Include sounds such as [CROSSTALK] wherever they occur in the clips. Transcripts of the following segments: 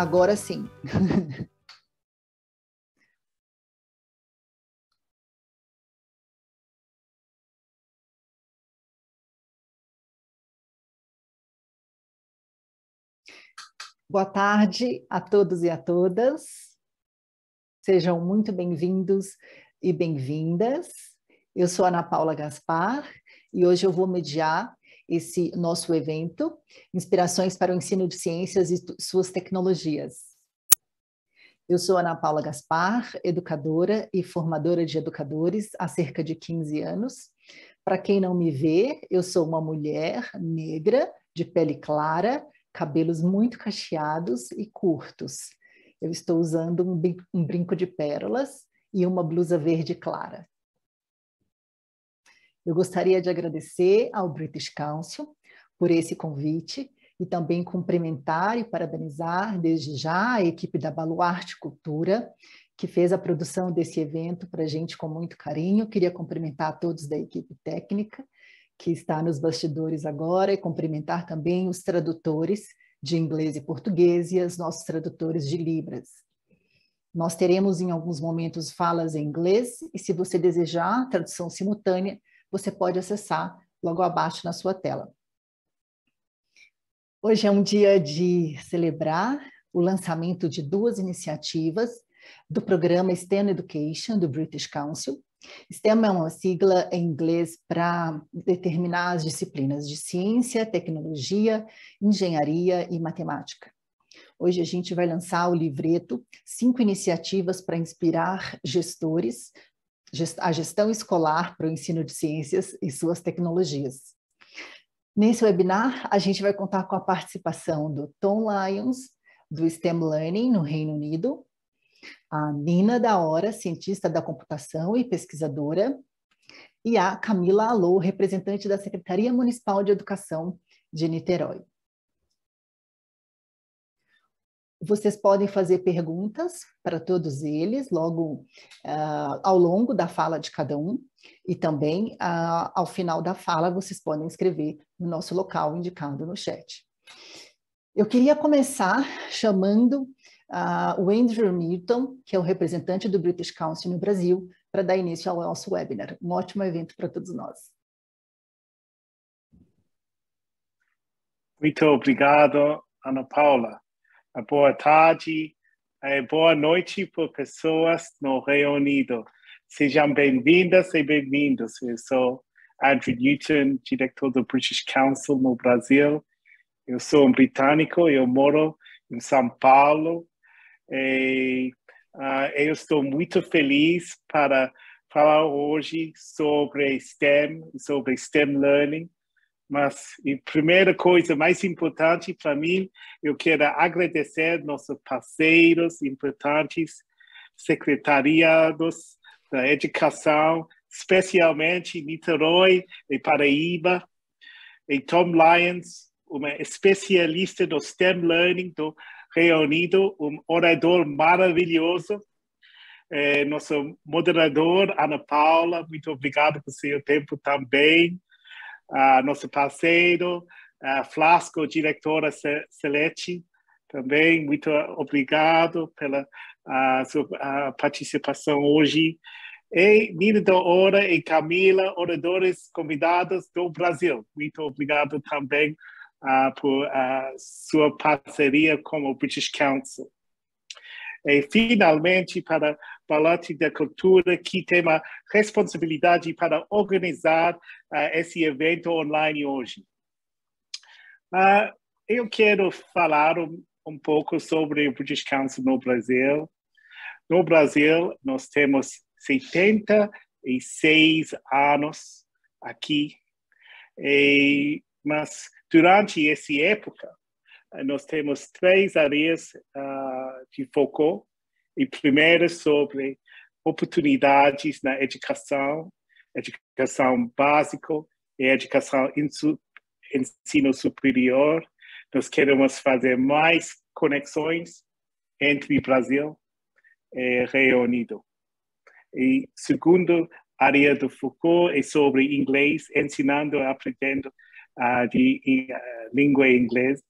agora sim. [LAUGHS] Boa tarde a todos e a todas. Sejam muito bem-vindos e bem-vindas. Eu sou Ana Paula Gaspar e hoje eu vou mediar esse nosso evento, Inspirações para o Ensino de Ciências e Suas Tecnologias. Eu sou Ana Paula Gaspar, educadora e formadora de educadores há cerca de 15 anos. Para quem não me vê, eu sou uma mulher negra, de pele clara, cabelos muito cacheados e curtos. Eu estou usando um, brinco de pérolas e uma blusa verde clara. Eu gostaria de agradecer ao British Council por esse convite e também cumprimentar e parabenizar desde já a equipe da Baluarte Cultura, que fez a produção desse evento para a gente com muito carinho. Queria cumprimentar a todos da equipe técnica que está nos bastidores agora e cumprimentar também os tradutores de inglês e português e os nossos tradutores de Libras. Nós teremos em alguns momentos falas em inglês e se você desejar tradução simultânea, você pode acessar logo abaixo na sua tela. Hoje é um dia de celebrar o lançamento de duas iniciativas do programa STEM Education do British Council. STEM é uma sigla em inglês para determinar as disciplinas de ciência, tecnologia, engenharia e matemática. Hoje a gente vai lançar o livreto Cinco Iniciativas para Inspirar Gestores a gestão escolar para o ensino de ciências e suas tecnologias. Nesse webinar, a gente vai contar com a participação do Tom Lyons, do STEM Learning no Reino Unido, a Nina da Hora, cientista da computação e pesquisadora, e a Camila Alô, representante da Secretaria Municipal de Educação de Niterói. Vocês podem fazer perguntas para todos eles, logo uh, ao longo da fala de cada um, e também uh, ao final da fala vocês podem escrever no nosso local indicado no chat. Eu queria começar chamando uh, o Andrew Milton, que é o representante do British Council no Brasil, para dar início ao nosso webinar. Um ótimo evento para todos nós. Muito obrigado, Ana Paula a boa tarde, boa noite para pessoas no reunido. Sejam bem-vindas e bem-vindos. Eu sou Andrew Newton, diretor do British Council no Brasil. Eu sou um britânico, eu moro em São Paulo e uh, eu estou muito feliz para falar hoje sobre STEM, sobre STEM Learning mas a primeira coisa mais importante para mim, eu quero agradecer nossos parceiros importantes, secretariados da educação, especialmente Niterói e Paraíba, e Tom Lyons, uma especialista do STEM Learning do Reunido, um orador maravilhoso, eh, nosso moderador, Ana Paula, muito obrigado por seu tempo também a nosso parceiro, a Flasco, diretora Celeste, também muito obrigado pela a, sua participação hoje. E Nina da Hora e Camila, oradores convidados do Brasil. Muito obrigado também uh, por uh, sua parceria com o British Council. E, finalmente, para Palácio da Cultura, que tem a responsabilidade para organizar uh, esse evento online hoje. Uh, eu quero falar um, um pouco sobre o British Council no Brasil. No Brasil, nós temos 76 anos aqui, e, mas durante essa época, nós temos três áreas uh, de foco e primeiro sobre oportunidades na educação, educação básica e educação em ensino superior. Nós queremos fazer mais conexões entre Brasil e Reino Unido. E segundo área do Foucault é sobre inglês, ensinando e aprendendo a uh, eh, língua inglesa.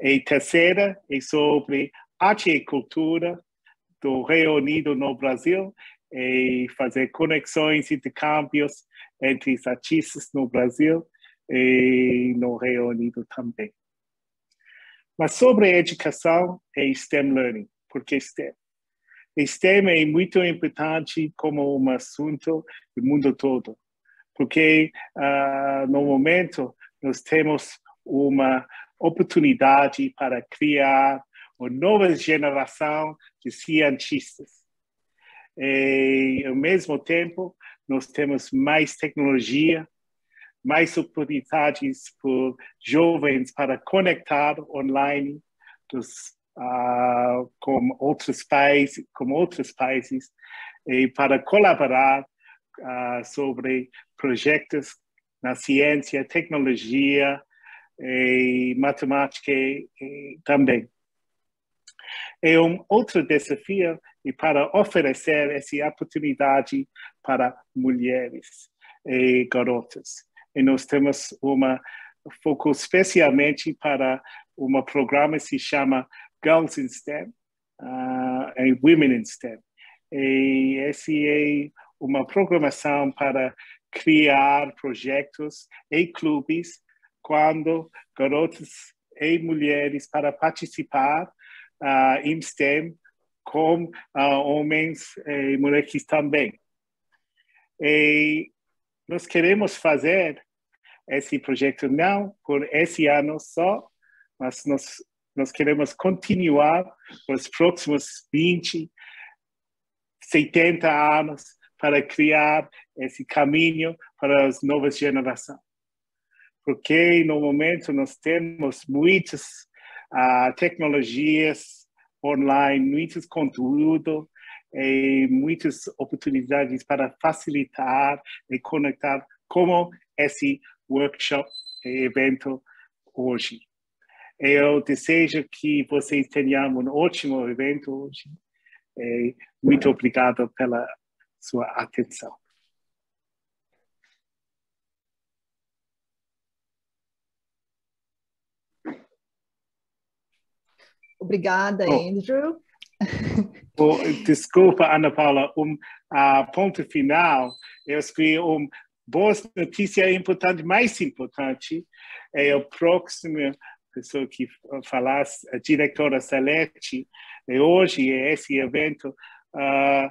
E terceira é sobre arte e cultura do reunido no Brasil e fazer conexões, e intercâmbios entre os artistas no Brasil e no reunido também. Mas sobre educação e STEM Learning, porque STEM. STEM é muito importante como um assunto do mundo todo, porque uh, no momento nós temos uma oportunidade para criar uma nova geração de cientistas. E, ao mesmo tempo, nós temos mais tecnologia, mais oportunidades para jovens para conectar online dos, uh, com outros países, com outros países e para colaborar uh, sobre projetos na ciência, tecnologia e matemática e também. É um outro desafio e para oferecer essa oportunidade para mulheres e eh, garotas. E nós temos uma foco especialmente para um programa que se chama Girls in STEM uh, ah, e Women in STEM. E esse é uma programação para criar projetos e clubes quando garotas e mulheres para participar uh, em STEM, com uh, homens e mulheres também. E nós queremos fazer esse projeto não por esse ano só, mas nós, nós queremos continuar nos próximos 20, 70 anos para criar esse caminho para as novas gerações. Porque no momento nós temos muitos uh, tecnologias online, muitos conteúdos e muitas oportunidades para facilitar e conectar como esse workshop e evento hoje. Eu desejo que vocês tenham um ótimo evento hoje. Muito obrigado pela sua atenção. Obrigada, oh. Andrew. Oh, desculpa, Ana Paula, um a ponto final, eu escrevi uma boa notícia é importante, mais importante, é o próximo pessoa que falar, a diretora Salete, e hoje é esse evento, uh,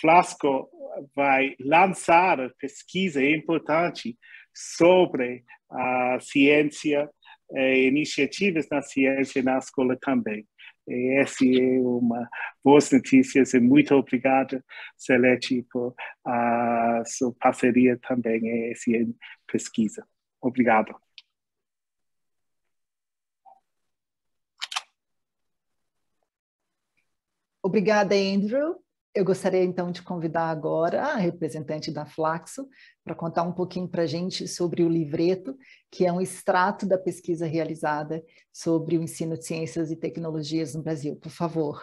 Flasco vai lançar pesquisa importante sobre a ciência eh, iniciativas na ciência e na escola também. E eh, essa é uma boa notícia e assim, muito obrigado, Celeste, por a sua parceria também em eh, pesquisa. Obrigado. Obrigada, Andrew. Eu gostaria então de convidar agora a representante da Flaxo para contar um pouquinho para a gente sobre o livreto, que é um extrato da pesquisa realizada sobre o ensino de ciências e tecnologias no Brasil. Por favor.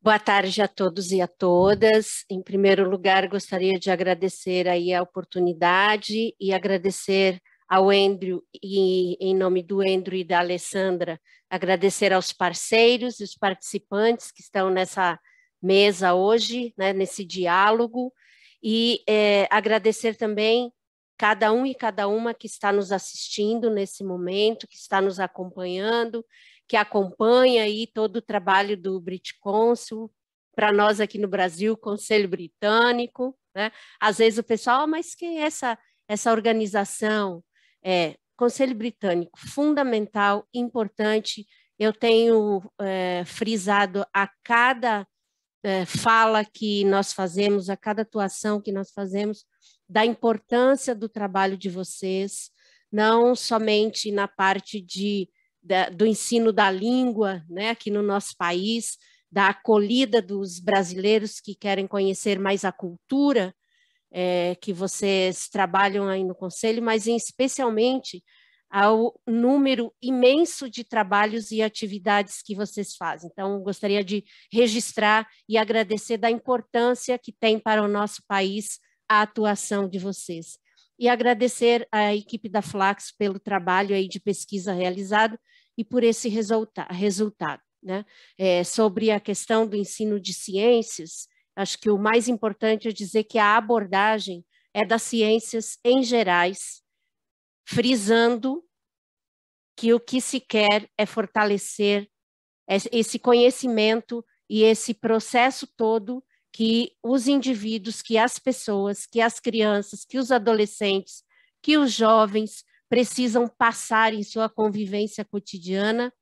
Boa tarde a todos e a todas. Em primeiro lugar, gostaria de agradecer aí a oportunidade e agradecer ao Andrew e em nome do Andrew e da Alessandra, agradecer aos parceiros e os participantes que estão nessa mesa hoje, né, nesse diálogo, e é, agradecer também cada um e cada uma que está nos assistindo nesse momento, que está nos acompanhando, que acompanha aí todo o trabalho do Consul, para nós aqui no Brasil, Conselho Britânico, né? Às vezes o pessoal, ah, mas quem é essa essa organização, é, Conselho Britânico, fundamental, importante. Eu tenho é, frisado a cada é, fala que nós fazemos, a cada atuação que nós fazemos, da importância do trabalho de vocês, não somente na parte de, do ensino da língua né, aqui no nosso país, da acolhida dos brasileiros que querem conhecer mais a cultura, é, que vocês trabalham aí no Conselho, mas especialmente ao número imenso de trabalhos e atividades que vocês fazem. Então, gostaria de registrar e agradecer da importância que tem para o nosso país a atuação de vocês. E agradecer à equipe da Flax pelo trabalho aí de pesquisa realizado e por esse resulta resultado. Né? É, sobre a questão do ensino de ciências, Acho que o mais importante é dizer que a abordagem é das ciências em gerais, frisando que o que se quer é fortalecer esse conhecimento e esse processo todo que os indivíduos, que as pessoas, que as crianças, que os adolescentes, que os jovens precisam passar em sua convivência cotidiana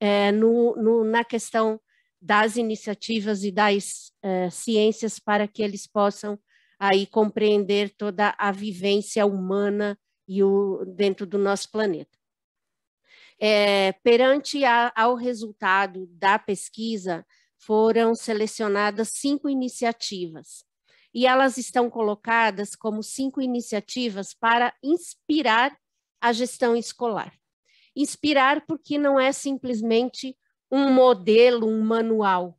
é, no, no, na questão das iniciativas e das uh, ciências para que eles possam aí compreender toda a vivência humana e o, dentro do nosso planeta. É, perante a, ao resultado da pesquisa, foram selecionadas cinco iniciativas e elas estão colocadas como cinco iniciativas para inspirar a gestão escolar. Inspirar porque não é simplesmente um modelo, um manual,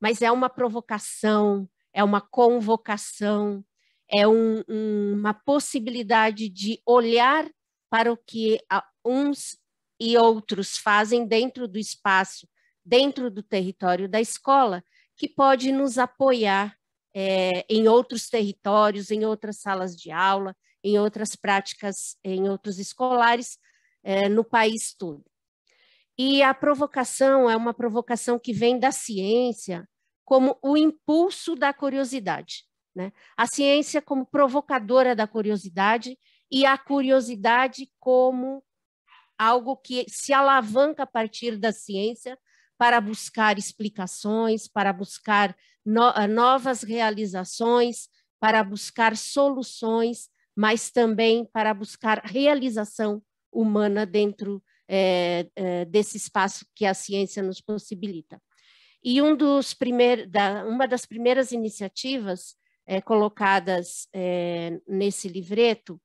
mas é uma provocação, é uma convocação, é um, um, uma possibilidade de olhar para o que uns e outros fazem dentro do espaço, dentro do território da escola, que pode nos apoiar é, em outros territórios, em outras salas de aula, em outras práticas, em outros escolares, é, no país todo. E a provocação é uma provocação que vem da ciência como o impulso da curiosidade. Né? A ciência como provocadora da curiosidade e a curiosidade como algo que se alavanca a partir da ciência para buscar explicações, para buscar no, ah, novas realizações, para buscar soluções, mas também para buscar realização humana dentro é, é, desse espaço que a ciência nos possibilita. E um dos da, uma das primeiras iniciativas é, colocadas nesse livreto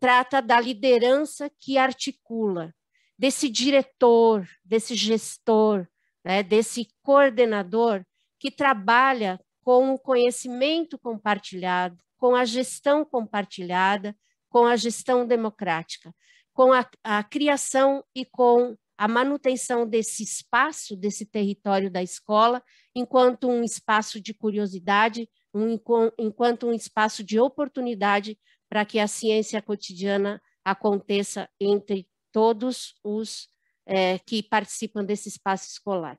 trata da liderança que articula, desse diretor, desse gestor, né, desse coordenador que trabalha com o conhecimento compartilhado, com a gestão compartilhada, com a gestão democrática com a, a criação e com a manutenção desse espaço, desse território da escola, enquanto um espaço de curiosidade, um, enquanto um espaço de oportunidade para que a ciência cotidiana aconteça entre todos os é, que participam desse espaço escolar.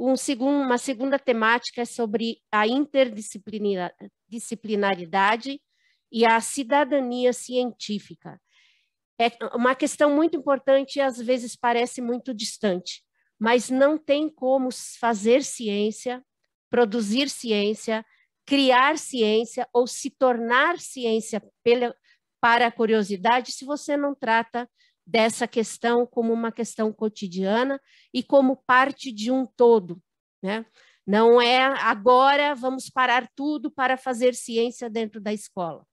Um segundo, uma segunda temática é sobre a interdisciplinaridade e a cidadania científica é uma questão muito importante e às vezes parece muito distante, mas não tem como fazer ciência, produzir ciência, criar ciência ou se tornar ciência pela, para a curiosidade se você não trata dessa questão como uma questão cotidiana e como parte de um todo, né? Não é agora vamos parar tudo para fazer ciência dentro da escola.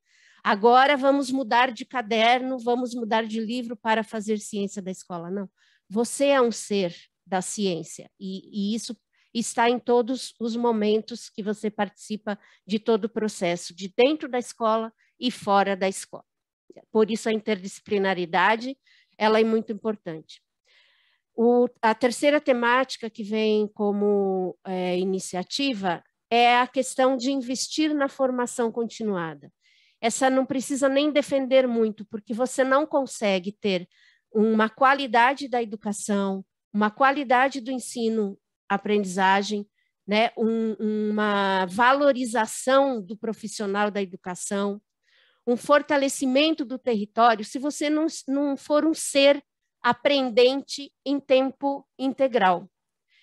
Agora vamos mudar de caderno, vamos mudar de livro para fazer ciência da escola. Não. Você é um ser da ciência e, e isso está em todos os momentos que você participa de todo o processo, de dentro da escola e fora da escola. Por isso a interdisciplinaridade, ela é muito importante. O, a terceira temática que vem como é, iniciativa é a questão de investir na formação continuada essa não precisa nem defender muito, porque você não consegue ter uma qualidade da educação, uma qualidade do ensino, aprendizagem, né? Um, uma valorização do profissional da educação, um fortalecimento do território, se você não, não for um ser aprendente em tempo integral.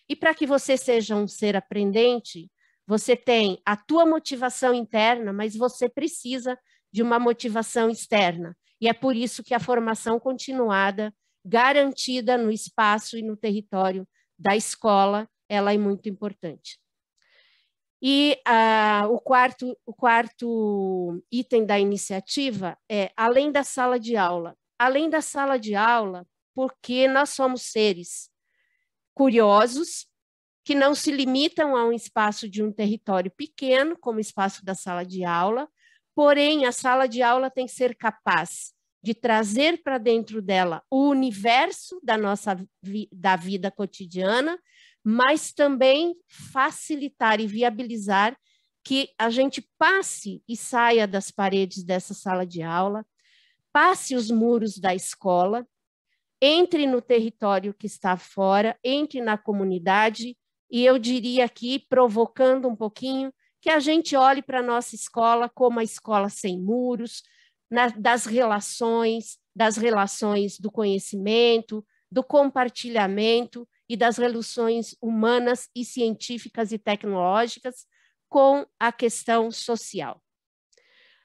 E para que você seja um ser aprendente, você tem a tua motivação interna, mas você precisa de uma motivação externa. E é por isso que a formação continuada, garantida no espaço e no território da escola, ela é muito importante. E ah, o, quarto, o quarto item da iniciativa é além da sala de aula. Além da sala de aula, porque nós somos seres curiosos, que não se limitam a um espaço de um território pequeno, como o espaço da sala de aula, porém a sala de aula tem que ser capaz de trazer para dentro dela o universo da nossa vi da vida cotidiana, mas também facilitar e viabilizar que a gente passe e saia das paredes dessa sala de aula, passe os muros da escola, entre no território que está fora, entre na comunidade e eu diria aqui, provocando um pouquinho, que a gente olhe para a nossa escola como a escola sem muros, na, das relações, das relações do conhecimento, do compartilhamento e das relações humanas e científicas e tecnológicas com a questão social.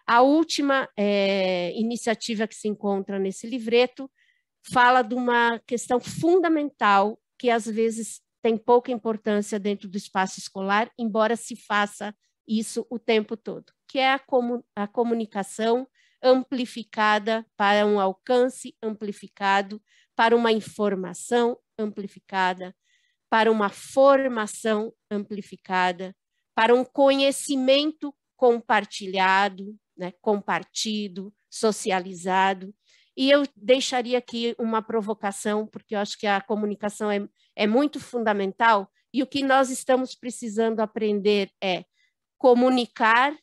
A última é, iniciativa que se encontra nesse livreto fala de uma questão fundamental que às vezes tem pouca importância dentro do espaço escolar, embora se faça isso o tempo todo, que é a, comu a comunicação amplificada para um alcance amplificado, para uma informação amplificada, para uma formação amplificada, para um conhecimento compartilhado, né, compartido, socializado, e eu deixaria aqui uma provocação, porque eu acho que a comunicação é, é muito fundamental, e o que nós estamos precisando aprender é comunicar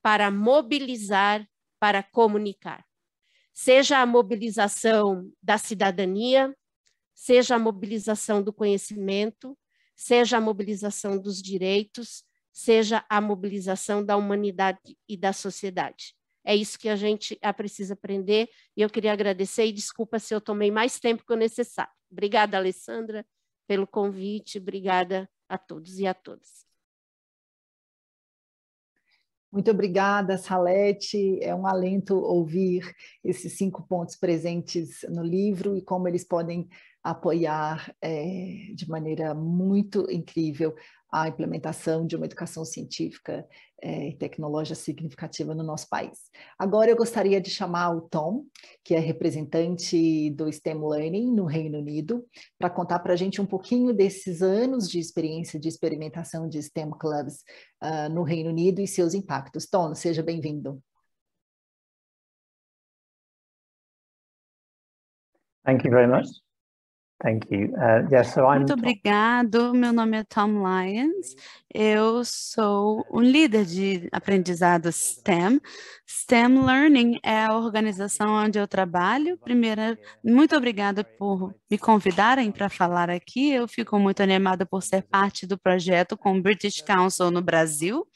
para mobilizar, para comunicar. Seja a mobilização da cidadania, seja a mobilização do conhecimento, seja a mobilização dos direitos, seja a mobilização da humanidade e da sociedade. É isso que a gente ah, precisa aprender. E eu queria agradecer e desculpa se eu tomei mais tempo que o necessário. Obrigada, Alessandra, pelo convite. Obrigada a todos e a todas. Muito obrigada, Salete. É um alento ouvir esses cinco pontos presentes no livro e como eles podem apoiar é, de maneira muito incrível a implementação de uma educação científica eh, e tecnológica significativa no nosso país. Agora eu gostaria de chamar o Tom, que é representante do STEM Learning no Reino Unido, para contar para a gente um pouquinho desses anos de experiência de experimentação de STEM clubs uh, no Reino Unido e seus impactos. Tom, seja bem-vindo. Thank you very much. Thank you. Uh, yeah, so I'm... Muito obrigado. Meu nome é Tom Lyons. Eu sou um líder de aprendizado STEM. STEM Learning é a organização onde eu trabalho. Primeira, muito obrigada por me convidarem para falar aqui. Eu fico muito animada por ser parte do projeto com o British Council no Brasil.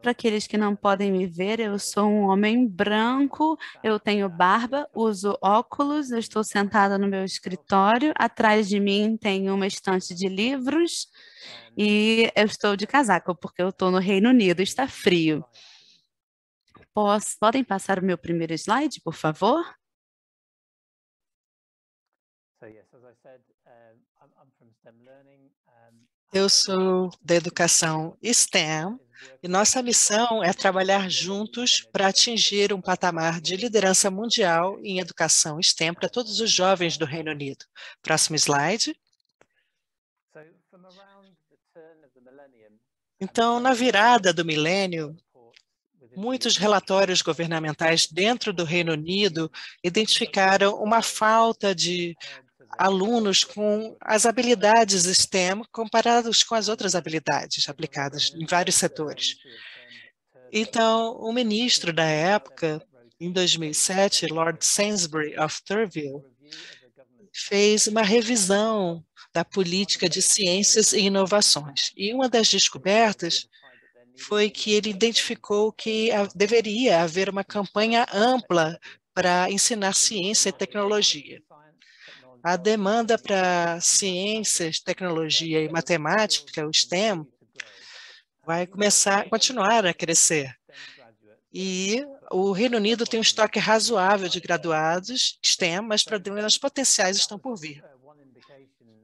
Para aqueles que não podem me ver, eu sou um homem branco, eu tenho barba, uso óculos, eu estou sentada no meu escritório, atrás de mim tem uma estante de livros e eu estou de casaco porque eu estou no Reino Unido, está frio. Posso, podem passar o meu primeiro slide, por favor? Eu sou da educação STEM, e nossa missão é trabalhar juntos para atingir um patamar de liderança mundial em educação STEM para todos os jovens do Reino Unido. Próximo slide. Então, na virada do milênio, muitos relatórios governamentais dentro do Reino Unido identificaram uma falta de alunos com as habilidades STEM comparados com as outras habilidades aplicadas em vários setores. Então, o ministro da época, em 2007, Lord Sainsbury of Thurville, fez uma revisão da política de ciências e inovações. E uma das descobertas foi que ele identificou que deveria haver uma campanha ampla para ensinar ciência e tecnologia. A demanda para ciências, tecnologia e matemática, o STEM, vai começar, continuar a crescer. E o Reino Unido tem um estoque razoável de graduados STEM, mas problemas potenciais estão por vir.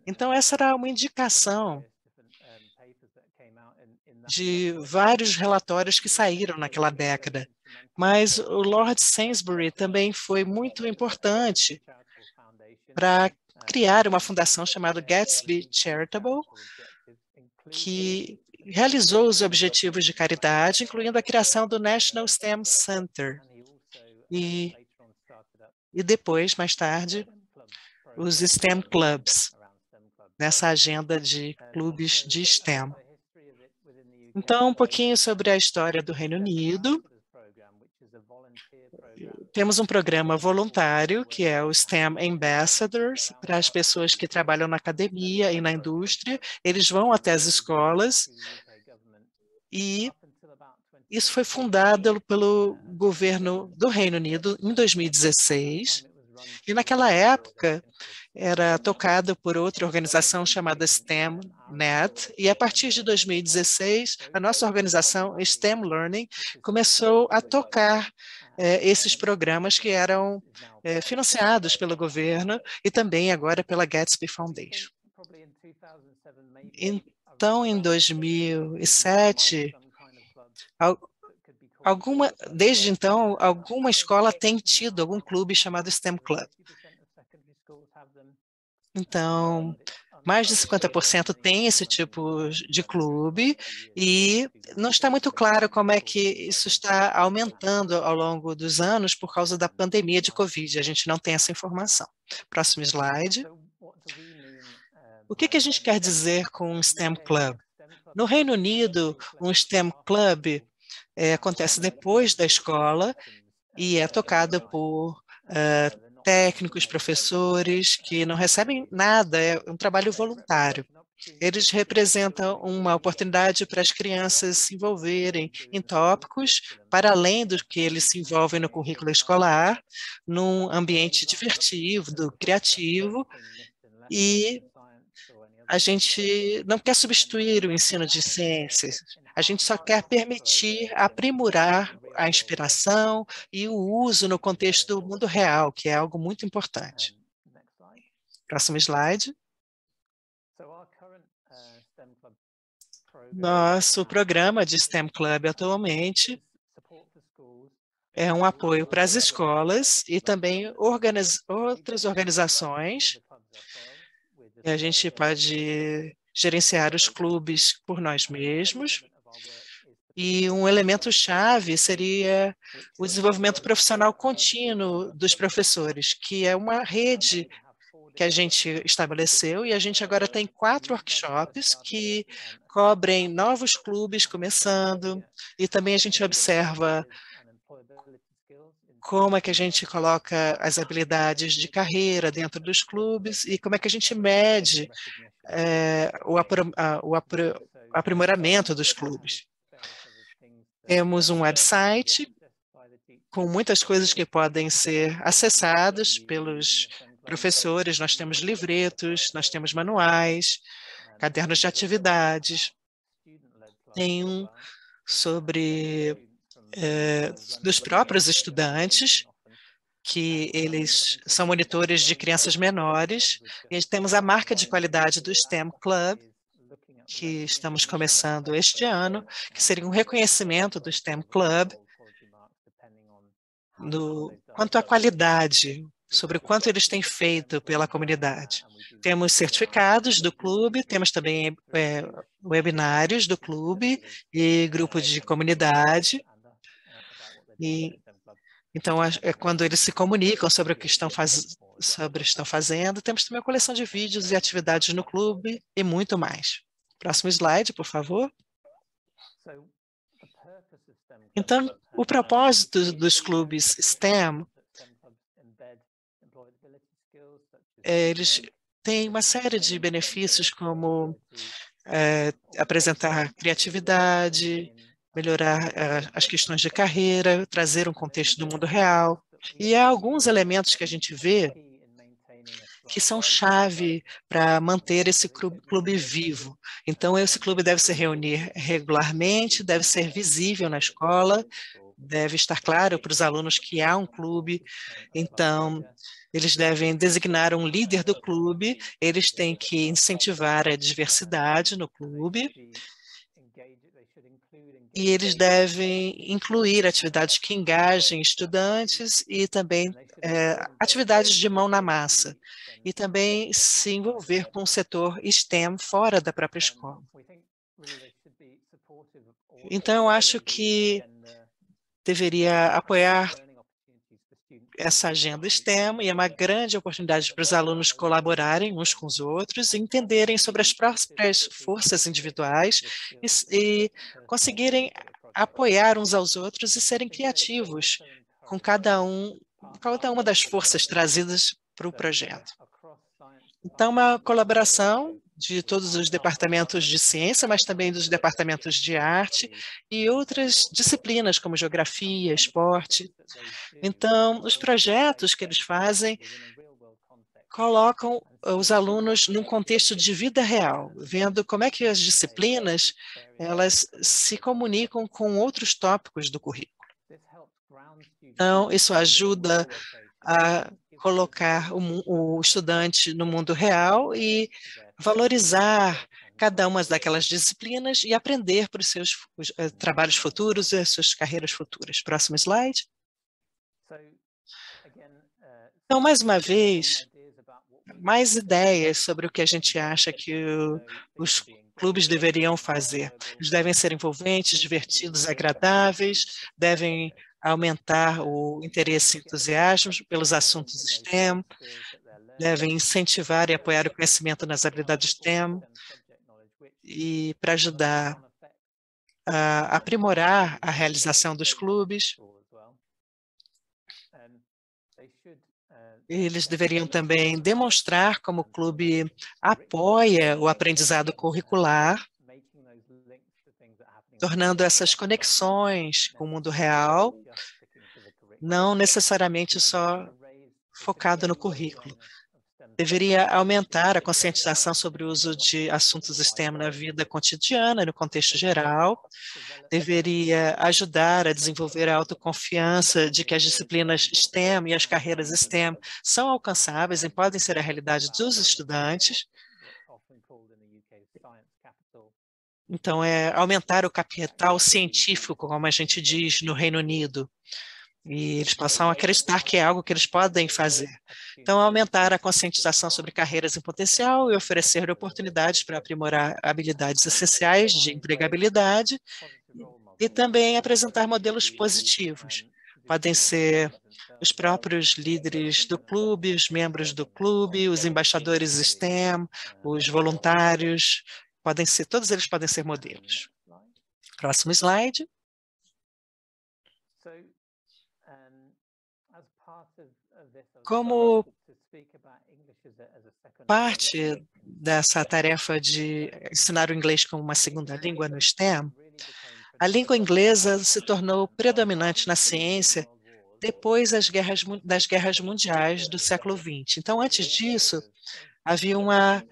Então, essa era uma indicação de vários relatórios que saíram naquela década. Mas o Lord Sainsbury também foi muito importante para é. criar uma fundação chamada Gatsby Charitable, que realizou os objetivos de caridade, incluindo a criação do National STEM Center. E, e depois, mais tarde, os STEM Clubs, nessa agenda de clubes de STEM. Então, um pouquinho sobre a história do Reino Unido. Temos um programa voluntário, que é o STEM Ambassadors, para as pessoas que trabalham na academia e na indústria. Eles vão até as escolas e isso foi fundado pelo governo do Reino Unido em 2016. E naquela época era tocado por outra organização chamada STEMnet, e a partir de 2016, a nossa organização STEM Learning começou a tocar é, esses programas que eram é, financiados pelo governo e também agora pela Gatsby Foundation. Então, em 2007, alguma, desde então, alguma escola tem tido algum clube chamado STEM Club. Então, mais de 50% tem esse tipo de clube e não está muito claro como é que isso está aumentando ao longo dos anos por causa da pandemia de Covid. A gente não tem essa informação. Próximo slide. O que, que a gente quer dizer com um STEM Club? No Reino Unido, um STEM Club é, acontece depois da escola e é tocado por uh, técnicos, professores que não recebem nada, é um trabalho voluntário. Eles representam uma oportunidade para as crianças se envolverem em tópicos para além do que eles se envolvem no currículo escolar, num ambiente divertido, criativo, e a gente não quer substituir o ensino de ciências, a gente só quer permitir aprimorar a inspiração e o uso no contexto do mundo real, que é algo muito importante. Próximo slide. Uh, Nosso programa de STEM Club atualmente é um apoio para as escolas e também organiz... outras organizações. E a gente pode gerenciar os clubes por nós mesmos e um elemento chave seria o desenvolvimento profissional contínuo dos professores, que é uma rede que a gente estabeleceu e a gente agora tem quatro workshops que cobrem novos clubes começando e também a gente observa como é que a gente coloca as habilidades de carreira dentro dos clubes e como é que a gente mede é, o, a, o aprimoramento dos clubes. Temos um website com muitas coisas que podem ser acessadas pelos professores. Nós temos livretos, nós temos manuais, cadernos de atividades. Tem um sobre é, dos próprios estudantes, que eles são monitores de crianças menores. E temos a marca de qualidade do STEM Club, que estamos começando este ano, que seria um reconhecimento do STEM Club no, quanto à qualidade, sobre o quanto eles têm feito pela comunidade. Temos certificados do clube, temos também é, webinários do clube e grupo de comunidade. E, então, é quando eles se comunicam sobre o que estão, faz, sobre estão fazendo, temos também a coleção de vídeos e atividades no clube e muito mais. Próximo slide, por favor. Então, o propósito dos clubes STEM, é, eles têm uma série de benefícios como é, apresentar criatividade, melhorar é, as questões de carreira, trazer um contexto do mundo real. E há alguns elementos que a gente vê que são chave para manter esse clube vivo. Então, esse clube deve se reunir regularmente, deve ser visível na escola, deve estar claro para os alunos que há um clube. Então, eles devem designar um líder do clube, eles têm que incentivar a diversidade no clube e eles devem incluir atividades que engajem estudantes e também é, atividades de mão na massa e também se envolver com o setor STEM fora da própria escola. Então, acho que deveria apoiar essa agenda STEM e é uma grande oportunidade para os alunos colaborarem uns com os outros e entenderem sobre as próprias forças individuais e, e conseguirem apoiar uns aos outros e serem criativos com cada um é uma das forças trazidas para o projeto. Então, uma colaboração de todos os departamentos de ciência, mas também dos departamentos de arte e outras disciplinas, como geografia, esporte. Então, os projetos que eles fazem colocam eh, os alunos num contexto de vida real, vendo como é que as disciplinas elas se comunicam com outros tópicos do currículo. Então, isso ajuda a colocar o, o estudante no mundo real e é valorizar cada uma daquelas disciplinas e aprender para os seus os, uh, trabalhos futuros e as suas carreiras futuras. Próximo slide. Uh, então, mais uma vez, mais ideias sobre o que a gente acha que o, os clubes deveriam fazer. Eles devem ser envolventes, divertidos, agradáveis, devem aumentar o interesse e entusiasmo pelos assuntos STEM, devem né, incentivar e apoiar o conhecimento nas habilidades STEM e para ajudar a aprimorar a realização dos clubes. Eles deveriam também demonstrar como o clube apoia o aprendizado curricular tornando essas conexões com o mundo real não necessariamente só focado no currículo. Deveria aumentar a conscientização sobre o uso de assuntos STEM na vida cotidiana, no contexto geral. Deveria ajudar a desenvolver a autoconfiança de que as disciplinas STEM e as carreiras STEM são alcançáveis e podem ser a realidade dos estudantes. Então, é aumentar o capital científico, como a gente diz no Reino Unido. E eles passam a acreditar que é algo que eles podem fazer. Então, aumentar a conscientização sobre carreiras em potencial e oferecer oportunidades para aprimorar habilidades essenciais de empregabilidade e também apresentar modelos positivos. Podem ser os próprios líderes do clube, os membros do clube, os embaixadores STEM, os voluntários, Podem ser, todos eles podem ser modelos. Próximo slide. Como parte dessa tarefa de ensinar o inglês como uma segunda língua no STEM, a língua inglesa se tornou predominante na ciência depois das guerras, das guerras mundiais do século XX. Então, antes disso, havia uma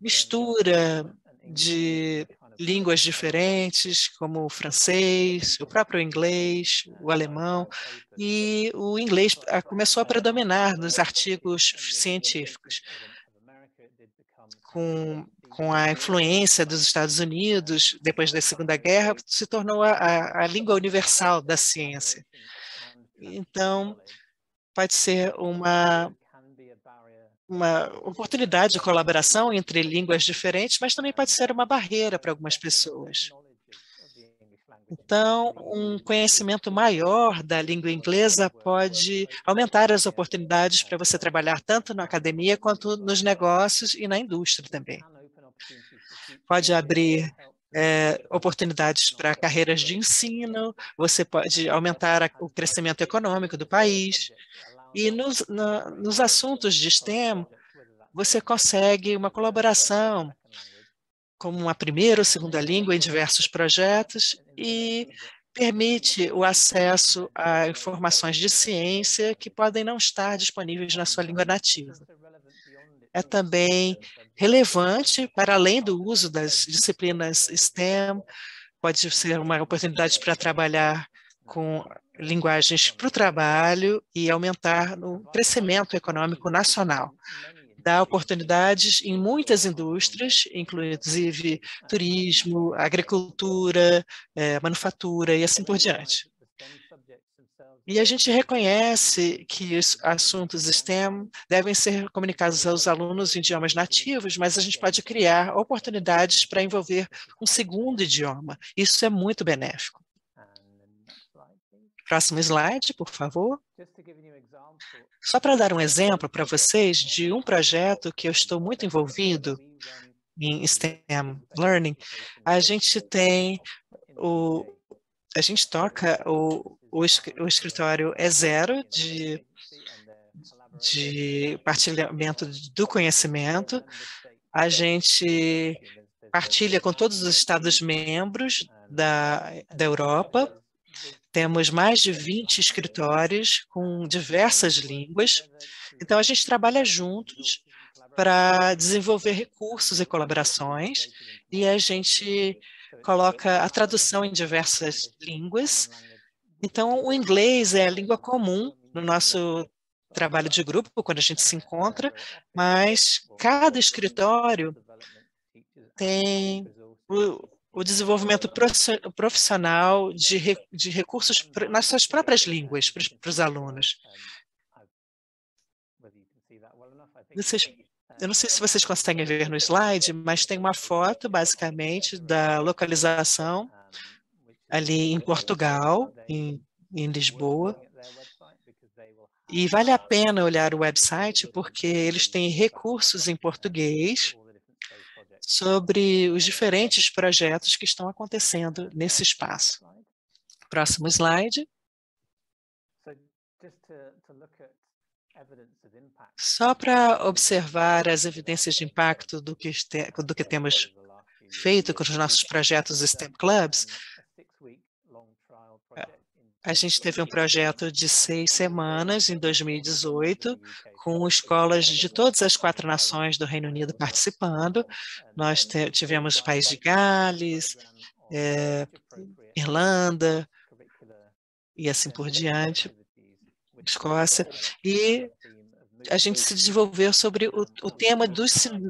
mistura de línguas diferentes, como o francês, o próprio inglês, o ah, tá, alemão, tá, tá e o inglês ah, começou a predominar nos artigos científicos. Com, com a influência dos Estados Unidos, depois da Segunda Guerra, se tornou a, a língua universal da ciência. Então, pode ser uma uma oportunidade de colaboração entre línguas diferentes, mas também pode ser uma barreira para algumas pessoas. Então, um conhecimento maior da língua inglesa pode aumentar as oportunidades para você trabalhar tanto na academia quanto nos negócios e na indústria também. Pode abrir é, oportunidades para carreiras de ensino, você pode aumentar o crescimento econômico do país e nos, na, nos assuntos de STEM, você consegue uma colaboração como uma primeira ou segunda língua em diversos projetos e permite o acesso a informações de ciência que podem não estar disponíveis na sua língua nativa. É também relevante para além do uso das disciplinas STEM, pode ser uma oportunidade para trabalhar com linguagens para o trabalho e aumentar o crescimento econômico nacional. Dá oportunidades em muitas indústrias, inclusive turismo, agricultura, é, manufatura e assim por diante. E a gente reconhece que os assuntos STEM devem ser comunicados aos alunos em idiomas nativos, mas a gente pode criar oportunidades para envolver um segundo idioma. Isso é muito benéfico. Próximo slide, por favor. Só para dar um exemplo para vocês de um projeto que eu estou muito envolvido em STEM Learning, a gente tem o... a gente toca o, o, o escritório é E0 de, de partilhamento do conhecimento. A gente partilha com todos os estados membros da, da Europa temos mais de 20 escritórios com diversas línguas. Então, a gente trabalha juntos para desenvolver recursos e colaborações, e a gente coloca a tradução em diversas línguas. Então, o inglês é a língua comum no nosso trabalho de grupo, quando a gente se encontra, mas cada escritório tem o desenvolvimento profissional de, de recursos nas suas próprias línguas para os alunos. Vocês, eu não sei se vocês conseguem ver no slide, mas tem uma foto, basicamente, da localização ali em Portugal, em, em Lisboa. E vale a pena olhar o website, porque eles têm recursos em português sobre os diferentes projetos que estão acontecendo nesse espaço. Próximo slide. Só para observar as evidências de impacto do que, do que temos feito com os nossos projetos STEM Clubs, a gente teve um projeto de seis semanas em 2018, com escolas de todas as quatro nações do Reino Unido participando. Nós tivemos País de Gales, é, Irlanda e assim por diante, Escócia, e a gente é se desenvolveu sobre o, o tema do,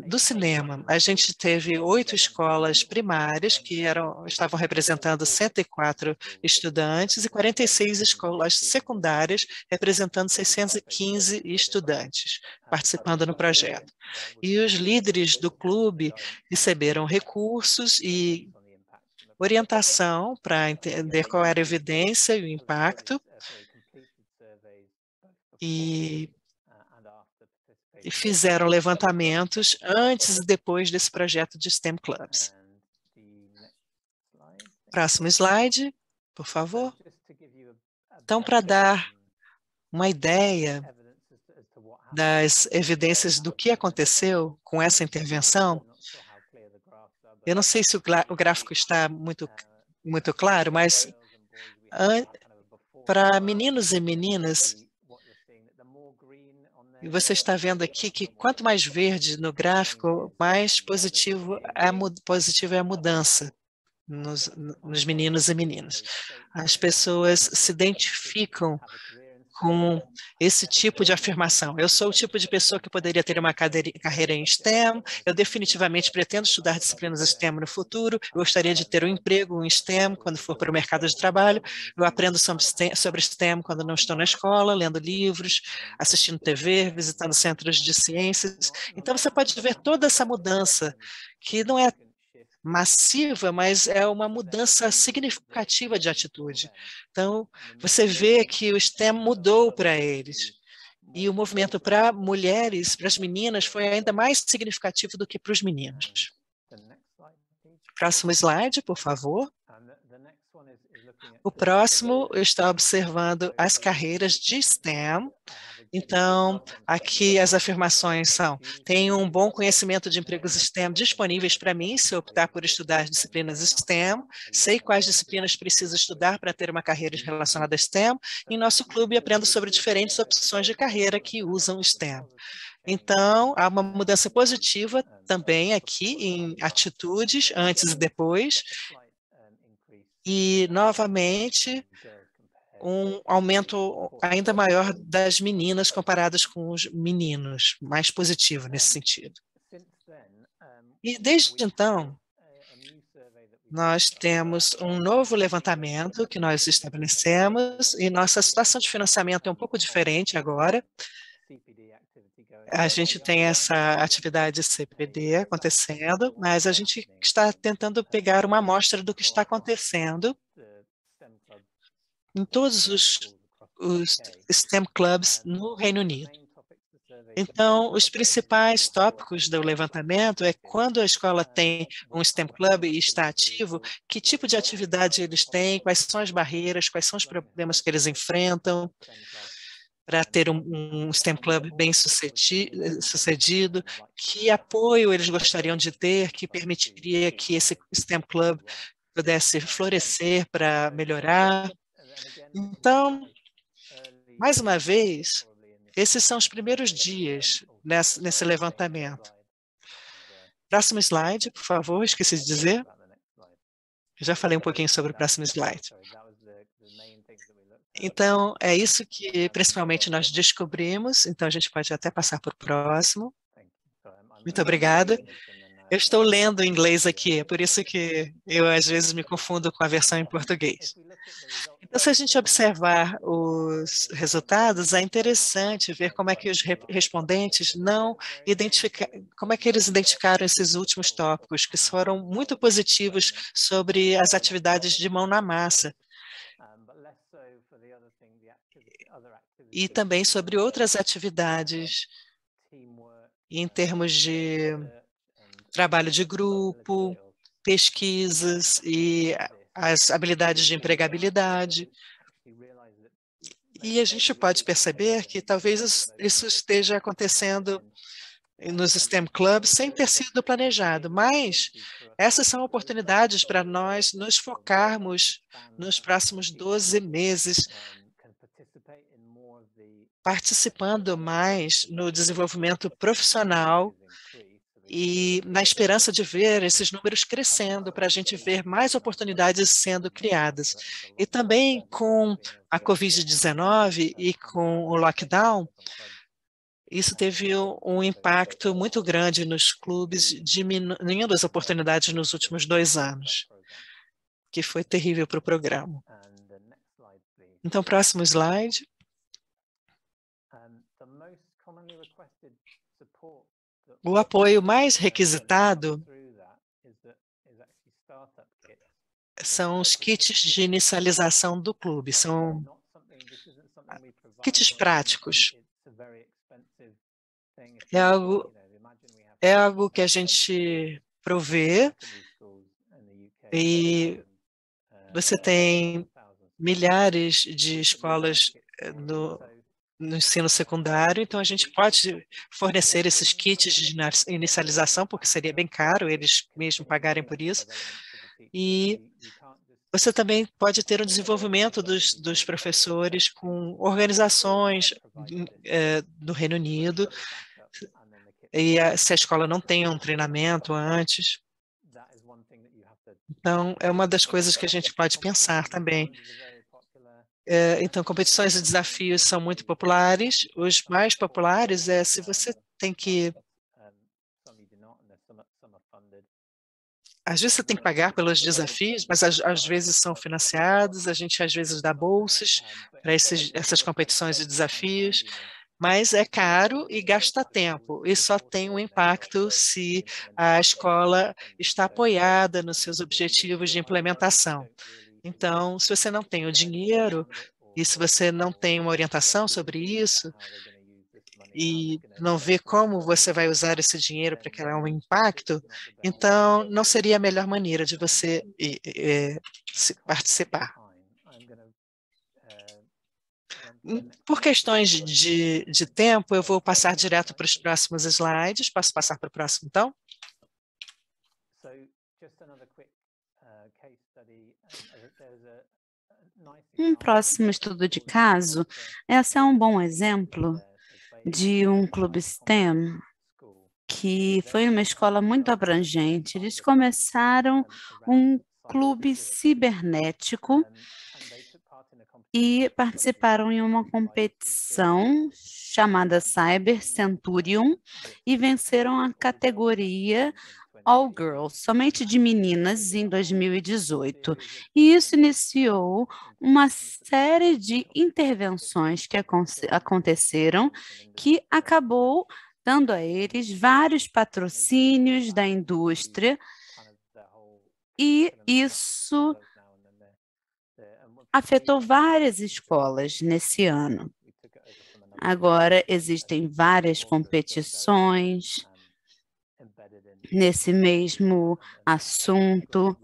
do, cinema. A gente teve oito escolas primárias que eram, estavam representando 104 estudantes e 46 escolas secundárias representando 615 estudantes participando no projeto. E os líderes do clube receberam recursos e orientação para entender qual era a evidência e o impacto. É, e e fizeram levantamentos antes e depois desse projeto de STEM Clubs. Próximo slide, por favor. Então, para dar uma ideia das evidências do que aconteceu com essa intervenção, eu não sei se o, o gráfico está muito, muito claro, mas para meninos e meninas e você está vendo aqui que quanto mais verde no gráfico, mais positivo é positivo positiva é a mudança nos, nos meninos e meninas. As pessoas se identificam com esse tipo de afirmação. Eu sou o tipo de pessoa que poderia ter uma carreira em STEM, eu definitivamente pretendo estudar disciplinas STEM no futuro, eu gostaria de ter um emprego em STEM quando for para o mercado de trabalho, eu aprendo sobre STEM, sobre STEM quando não estou na escola, lendo livros, assistindo TV, visitando centros de ciências. Então, você pode ver toda essa mudança que não é massiva, mas é, é, é uma mudança significativa de é atitude. Então, você vê que o STEM mudou para eles. E o movimento para mulheres, para as meninas, foi ainda mais significativo do que para os meninos. Uhum. Próximo slide, por favor. Ah, o próximo está observando as carreiras de STEM então, aqui as afirmações são: tenho um bom conhecimento de empregos STEM disponíveis para mim se eu optar por estudar as disciplinas STEM, sei quais disciplinas preciso estudar para ter uma carreira relacionada a STEM, em nosso clube aprendo sobre diferentes opções de carreira que usam STEM. Então, há uma mudança positiva também aqui em atitudes antes e depois. E, novamente, um aumento ainda maior das meninas comparadas com os meninos, mais positivo nesse sentido. E desde então, nós temos um novo levantamento que nós estabelecemos e nossa situação de financiamento é um pouco diferente agora. A gente tem essa atividade CPD acontecendo, mas a gente está tentando pegar uma amostra do que está acontecendo em todos os, os é STEM clubs é, no Reino Unido. Então, os principais tópicos do levantamento é quando a escola é, tem um STEM club e está ativo, tipo que tipo de atividade eles têm, quais são as barreiras, quais são os problemas que eles enfrentam para ter um, um, STEM então, club bem eh, sucedido, que apoio eles gostariam de ter, que permitiria que esse STEM club pudesse florescer para melhorar então, é, mais uma vez, esses são os primeiros dias nesse levantamento. Próximo slide, por favor, esqueci de dizer. Eu né? já falei um pouquinho sobre o próximo slide. Então, é isso que principalmente nós descobrimos, então a gente pode até passar para o próximo. Muito obrigada. Uh, eu estou lendo em inglês aqui, é por isso que eu às vezes me confundo com a versão em [LAUGHS] português. Então, se a gente observar os resultados, é interessante ver como é que os respondentes não identificaram, como é que eles identificaram esses últimos tópicos, que foram muito positivos sobre as atividades de mão na massa. E também sobre outras atividades em termos de trabalho de grupo, pesquisas e as habilidades de empregabilidade. E a gente pode perceber que talvez isso esteja acontecendo nos STEM Clubs sem ter sido planejado, mas essas são oportunidades para nós nos focarmos nos próximos 12 meses participando mais no desenvolvimento profissional e na esperança de ver esses números crescendo, para a gente ver mais oportunidades sendo criadas. E também com a Covid-19 e com o lockdown, isso teve um impacto muito grande nos clubes, diminuindo as oportunidades nos últimos dois anos, que foi terrível para o programa. Então, próximo slide. O apoio mais requisitado são os kits de inicialização do clube, são kits práticos. É algo, é algo que a gente provê e você tem milhares de escolas eh, no, no ensino secundário, então a gente pode fornecer esses kits de inicialização, porque seria bem caro eles mesmo pagarem por isso. E você também pode ter o um desenvolvimento dos, dos, professores com organizações hum, é, do Reino Unido, e a, se a escola não tem um treinamento antes. Então, é uma das coisas que a gente pode pensar também. É, então, competições e desafios são muito populares. Os mais populares é se você tem que. Às vezes você tem que pagar pelos desafios, mas às, às vezes são financiados, a gente às vezes dá bolsas para essas competições e desafios, mas é caro e gasta tempo, e só tem um impacto se a escola está apoiada nos seus objetivos de implementação. Então, se você não tem o dinheiro é e se você né? não tem uma orientação sobre isso e né, não vê como você vai usar esse dinheiro para criar um é, impacto, então não né? seria a melhor maneira de você participar. Uh, hum, por questões de, de, tempo, eu vou passar direto para os próximos slides. Posso passar para o próximo, então? É um é próximo estudo de caso, esse é um bom exemplo é, de um né? clube STEM que né? foi uma escola muito abrangente. Eles né? começaram um clube cibernético e participaram em uma competição chamada Cyber Centurion e venceram a categoria All Girls, somente de meninas, em 2018. E isso iniciou uma série de intervenções que aconteceram que acabou dando a eles vários patrocínios da indústria e isso afetou várias escolas nesse ano. Agora existem várias competições nesse mesmo assunto.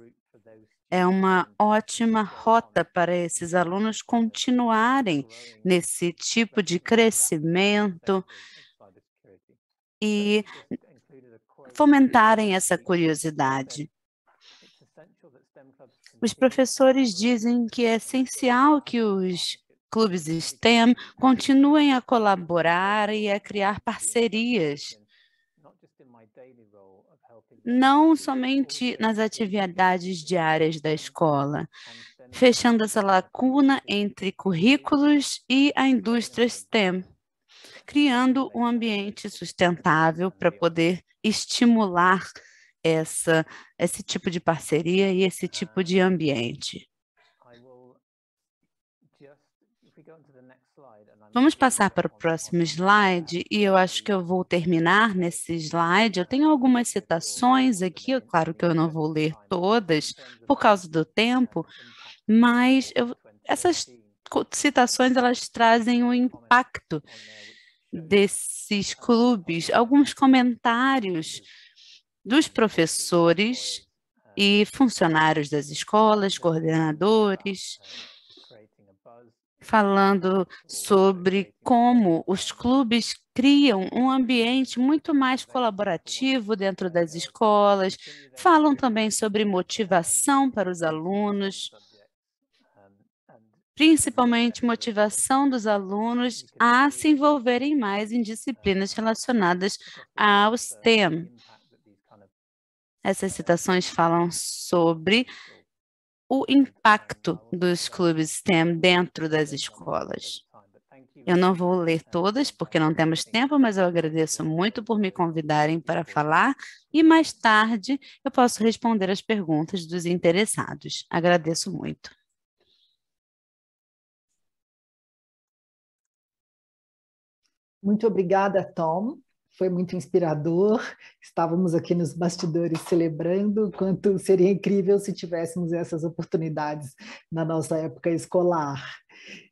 É uma ótima rota para esses alunos continuarem nesse tipo de crescimento e fomentarem essa curiosidade. Os professores dizem que é essencial que os clubes STEM continuem a colaborar e a criar parcerias não somente nas atividades diárias da escola, fechando essa lacuna entre currículos e a indústria STEM, criando um ambiente sustentável para poder estimular essa, esse tipo de parceria e esse tipo de ambiente. Vamos passar para o próximo slide e eu acho que eu vou terminar nesse slide. Eu tenho algumas citações aqui, claro que eu não vou ler todas por causa do tempo, mas eu, essas citações elas trazem o impacto desses clubes, alguns comentários dos professores e funcionários das escolas, coordenadores, falando sobre como os clubes criam um ambiente muito mais colaborativo dentro das escolas, falam também sobre motivação para os alunos, principalmente motivação dos alunos a se envolverem mais em disciplinas relacionadas ao STEM. Essas citações falam sobre o impacto dos clubes STEM dentro das escolas. Eu não vou ler todas, porque não temos tempo, mas eu agradeço muito por me convidarem para falar e mais tarde eu posso responder as perguntas dos interessados. Agradeço muito. Muito obrigada, Tom foi muito inspirador. [LAUGHS] Estávamos aqui nos bastidores celebrando quanto seria incrível se tivéssemos essas oportunidades na nossa época escolar.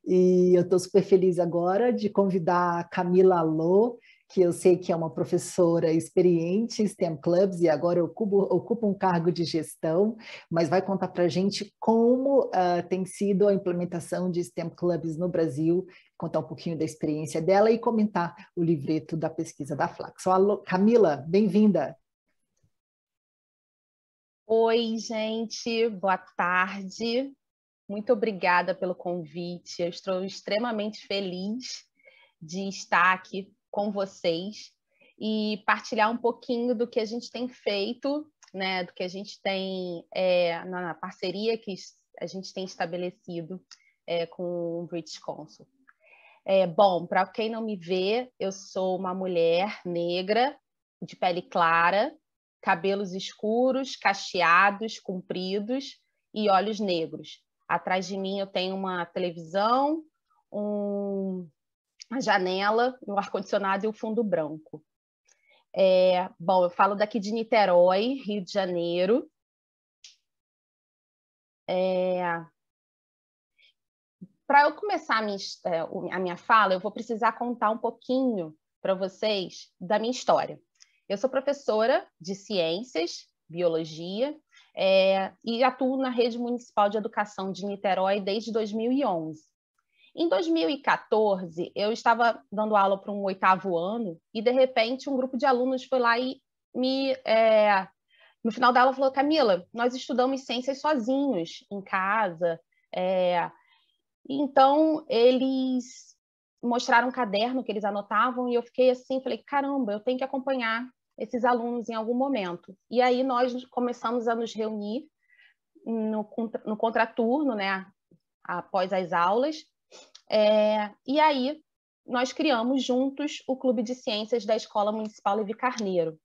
E eu estou super feliz agora de convidar a Camila Alô, que eu sei que é uma professora experiente em STEM Clubs e agora ocupo, ocupa um cargo de gestão, mas vai contar para a gente como uh, tem sido a implementação de STEM Clubs no Brasil, contar um pouquinho da experiência dela e comentar o livreto da pesquisa da Flaxo. Alô, Camila, bem-vinda! Oi, gente, boa tarde. Muito obrigada pelo convite. Eu estou extremamente feliz de estar aqui com vocês e partilhar um pouquinho do que a gente tem feito, né, do que a gente tem é, na parceria que a gente tem estabelecido é, com o British Council. É, bom, para quem não me vê, eu sou uma mulher negra, de pele clara, cabelos escuros, cacheados, compridos e olhos negros. Atrás de mim eu tenho uma televisão, um a janela, o ar-condicionado e o fundo branco. É, bom, eu falo daqui de Niterói, Rio de Janeiro. É, Para eu começar a minha, é, a minha fala, eu vou precisar contar um pouquinho para vocês da minha história. Eu sou professora de ciências, biologia, é, e atuo na Rede Municipal de Educação de Niterói desde 2011. Em 2014, eu estava dando aula para um oitavo ano e, de repente, um grupo de alunos foi lá e me. É, no final da aula, falou: Camila, nós estudamos ciências sozinhos em casa. É, então, eles mostraram um caderno que eles anotavam e eu fiquei assim, falei, caramba, eu tenho que acompanhar esses alunos em algum momento. E aí nós começamos a nos reunir no, no contraturno, né, após as aulas, é, e aí nós criamos juntos o Clube de Ciências da Escola Municipal Levi Carneiro.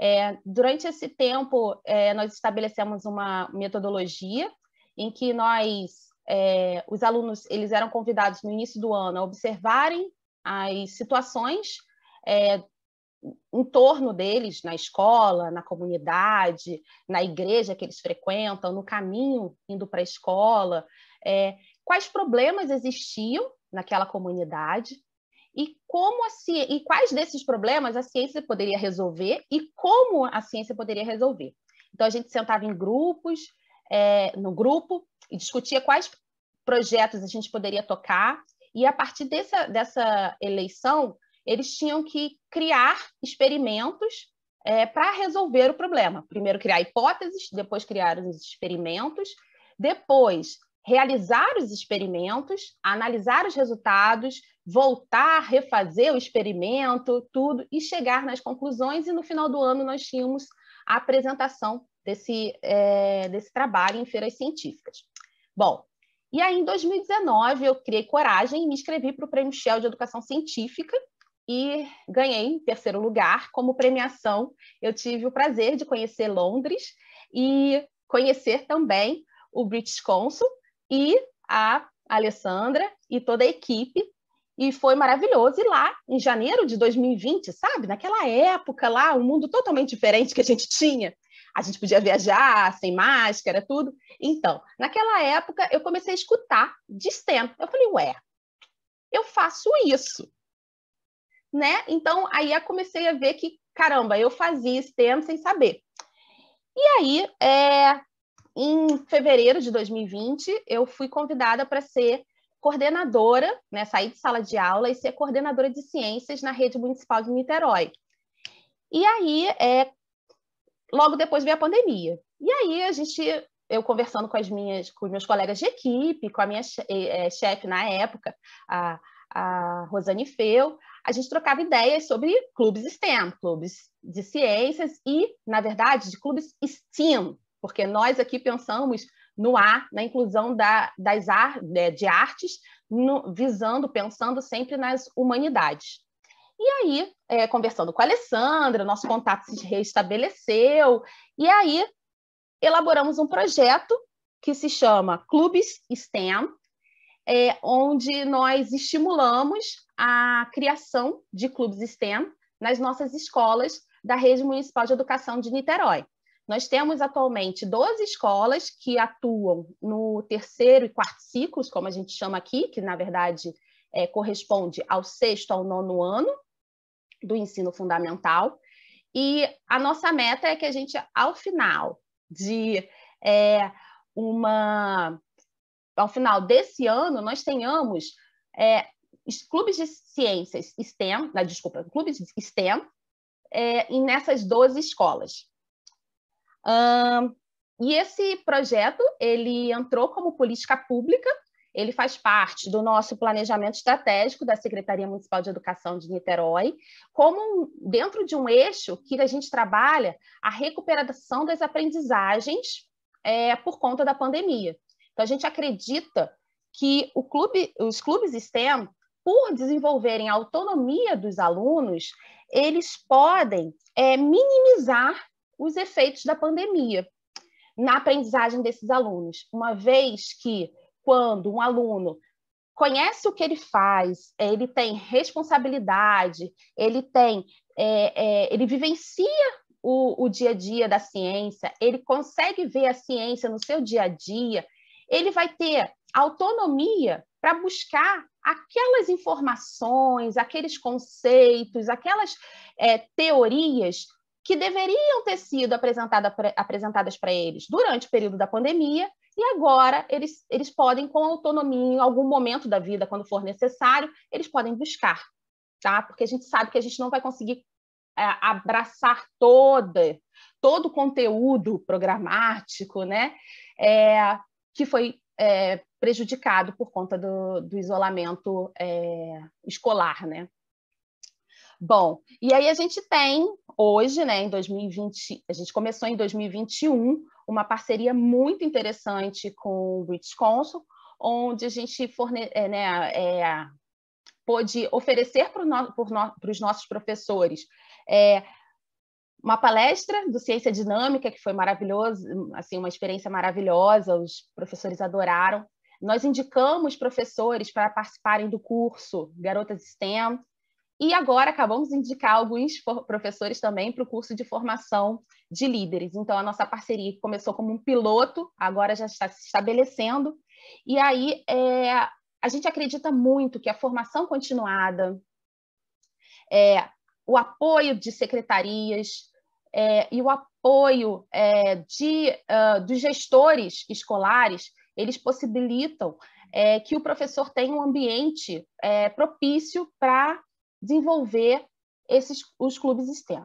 É, durante esse tempo, é, nós estabelecemos uma metodologia em que nós, é, os alunos, eles eram convidados no início do ano a observarem as situações é, em torno deles, na escola, na comunidade, na igreja que eles frequentam, no caminho indo para a escola, é, quais problemas existiam naquela comunidade e como a ciência, e quais desses problemas a ciência poderia resolver e como a ciência poderia resolver. Então a gente sentava em grupos, é, no grupo e discutia quais projetos a gente poderia tocar e a partir dessa, dessa eleição eles tinham que criar experimentos é, para resolver o problema. Primeiro criar hipóteses, depois criar os experimentos, depois realizar os experimentos, analisar os resultados, voltar, refazer o experimento, tudo, e chegar nas conclusões. E no final do ano nós tínhamos a apresentação desse, é, desse trabalho em feiras científicas. Bom, e aí em 2019 eu criei coragem e me inscrevi para o Prêmio Shell de Educação Científica e ganhei em terceiro lugar como premiação. Eu tive o prazer de conhecer Londres e conhecer também o British Council, e a Alessandra e toda a equipe. E foi maravilhoso. E lá, em janeiro de 2020, sabe? Naquela época lá, um mundo totalmente diferente que a gente tinha. A gente podia viajar sem máscara, tudo. Então, naquela época, eu comecei a escutar de STEM. Eu falei, ué, eu faço isso. Né? Então, aí eu comecei a ver que, caramba, eu fazia STEM sem saber. E aí, é, em fevereiro de 2020, eu fui convidada para ser coordenadora, né, sair de sala de aula e ser coordenadora de ciências na rede municipal de Niterói. E aí, é, logo depois veio a pandemia. E aí a gente, eu conversando com as minhas, com meus colegas de equipe, com a minha eh, eh, chefe na época, a, a Rosane Feu, a gente trocava ideias sobre clubes STEM, clubes de ciências e, na verdade, de clubes STEAM, porque nós aqui pensamos no A, na inclusão da, das ar, é, de artes, no, visando, pensando sempre nas humanidades. E aí, é, conversando com a Alessandra, nosso contato se reestabeleceu, e aí elaboramos um projeto que se chama Clubes STEM, é, onde nós estimulamos a criação de clubes STEM nas nossas escolas da Rede Municipal de Educação de Niterói. Nós temos atualmente 12 escolas que atuam no terceiro e quarto ciclos, como a gente chama aqui, que na verdade é, corresponde ao sexto ao nono ano do ensino fundamental. E a nossa meta é que a gente, ao final de é, uma. Ao final desse ano, nós tenhamos é, clubes de ciências STEM, ah, desculpa, clubes de STEM, é, nessas 12 escolas e esse projeto ele entrou como política pública, ele faz parte do nosso planejamento estratégico da Secretaria Municipal de Educação de Niterói, como um, dentro de um eixo que a gente trabalha a recuperação das aprendizagens é, por conta da pandemia. Então a gente acredita que clube, os clubes STEM, por desenvolverem a autonomia dos alunos, eles podem é, minimizar os efeitos da pandemia na aprendizagem desses alunos, uma vez que quando um aluno conhece o que ele faz, ele tem responsabilidade, ele tem, é, é, ele vivencia o, o dia a dia da ciência, ele consegue ver a ciência no seu dia a dia, ele vai ter autonomia para buscar aquelas informações, aqueles conceitos, aquelas é, teorias que deveriam ter sido apresentada, apresentadas para eles durante o período da pandemia, e agora eles, eles podem, com autonomia, em algum momento da vida, quando for necessário, eles podem buscar, tá? Porque a gente sabe que a gente não vai conseguir é, abraçar toda, todo o conteúdo programático, né? É, que foi é, prejudicado por conta do, do isolamento é, escolar, né? Bom, e aí a gente tem hoje, né, em 2020, a gente começou em 2021 uma parceria muito interessante com o British Consul, onde a gente forne, é, né, é, pôde oferecer para no, no, os nossos professores é, uma palestra do Ciência Dinâmica, que foi maravilhosa, assim, uma experiência maravilhosa, os professores adoraram. Nós indicamos professores para participarem do curso Garotas STEM, e agora acabamos de indicar alguns professores também para o curso de formação de líderes. Então, a nossa parceria começou como um piloto, agora já está se estabelecendo. E aí, é, a gente acredita muito que a formação continuada, é, o apoio de secretarias é, e o apoio é, de, uh, dos gestores escolares, eles possibilitam é, que o professor tenha um ambiente é, propício para desenvolver esses, os clubes STEM,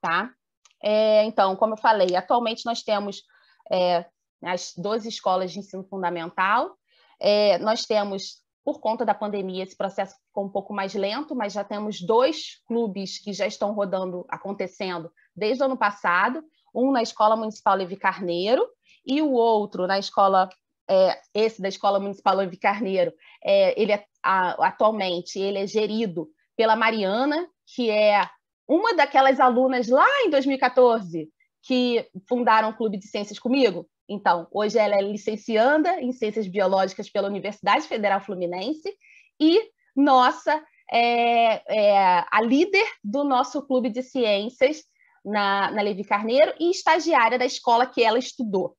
tá? É, então, como eu falei, atualmente nós temos é, as 12 escolas de ensino fundamental, é, nós temos, por conta da pandemia, esse processo ficou um pouco mais lento, mas já temos dois clubes que já estão rodando, acontecendo desde o ano passado, um na Escola Municipal Levi Carneiro e o outro na escola é, esse da Escola Municipal Levi Carneiro, é, ele é, a, atualmente ele é gerido pela Mariana, que é uma daquelas alunas lá em 2014 que fundaram o Clube de Ciências comigo. Então, hoje ela é licencianda em Ciências Biológicas pela Universidade Federal Fluminense e nossa é, é, a líder do nosso Clube de Ciências na, na Levi Carneiro e estagiária da escola que ela estudou.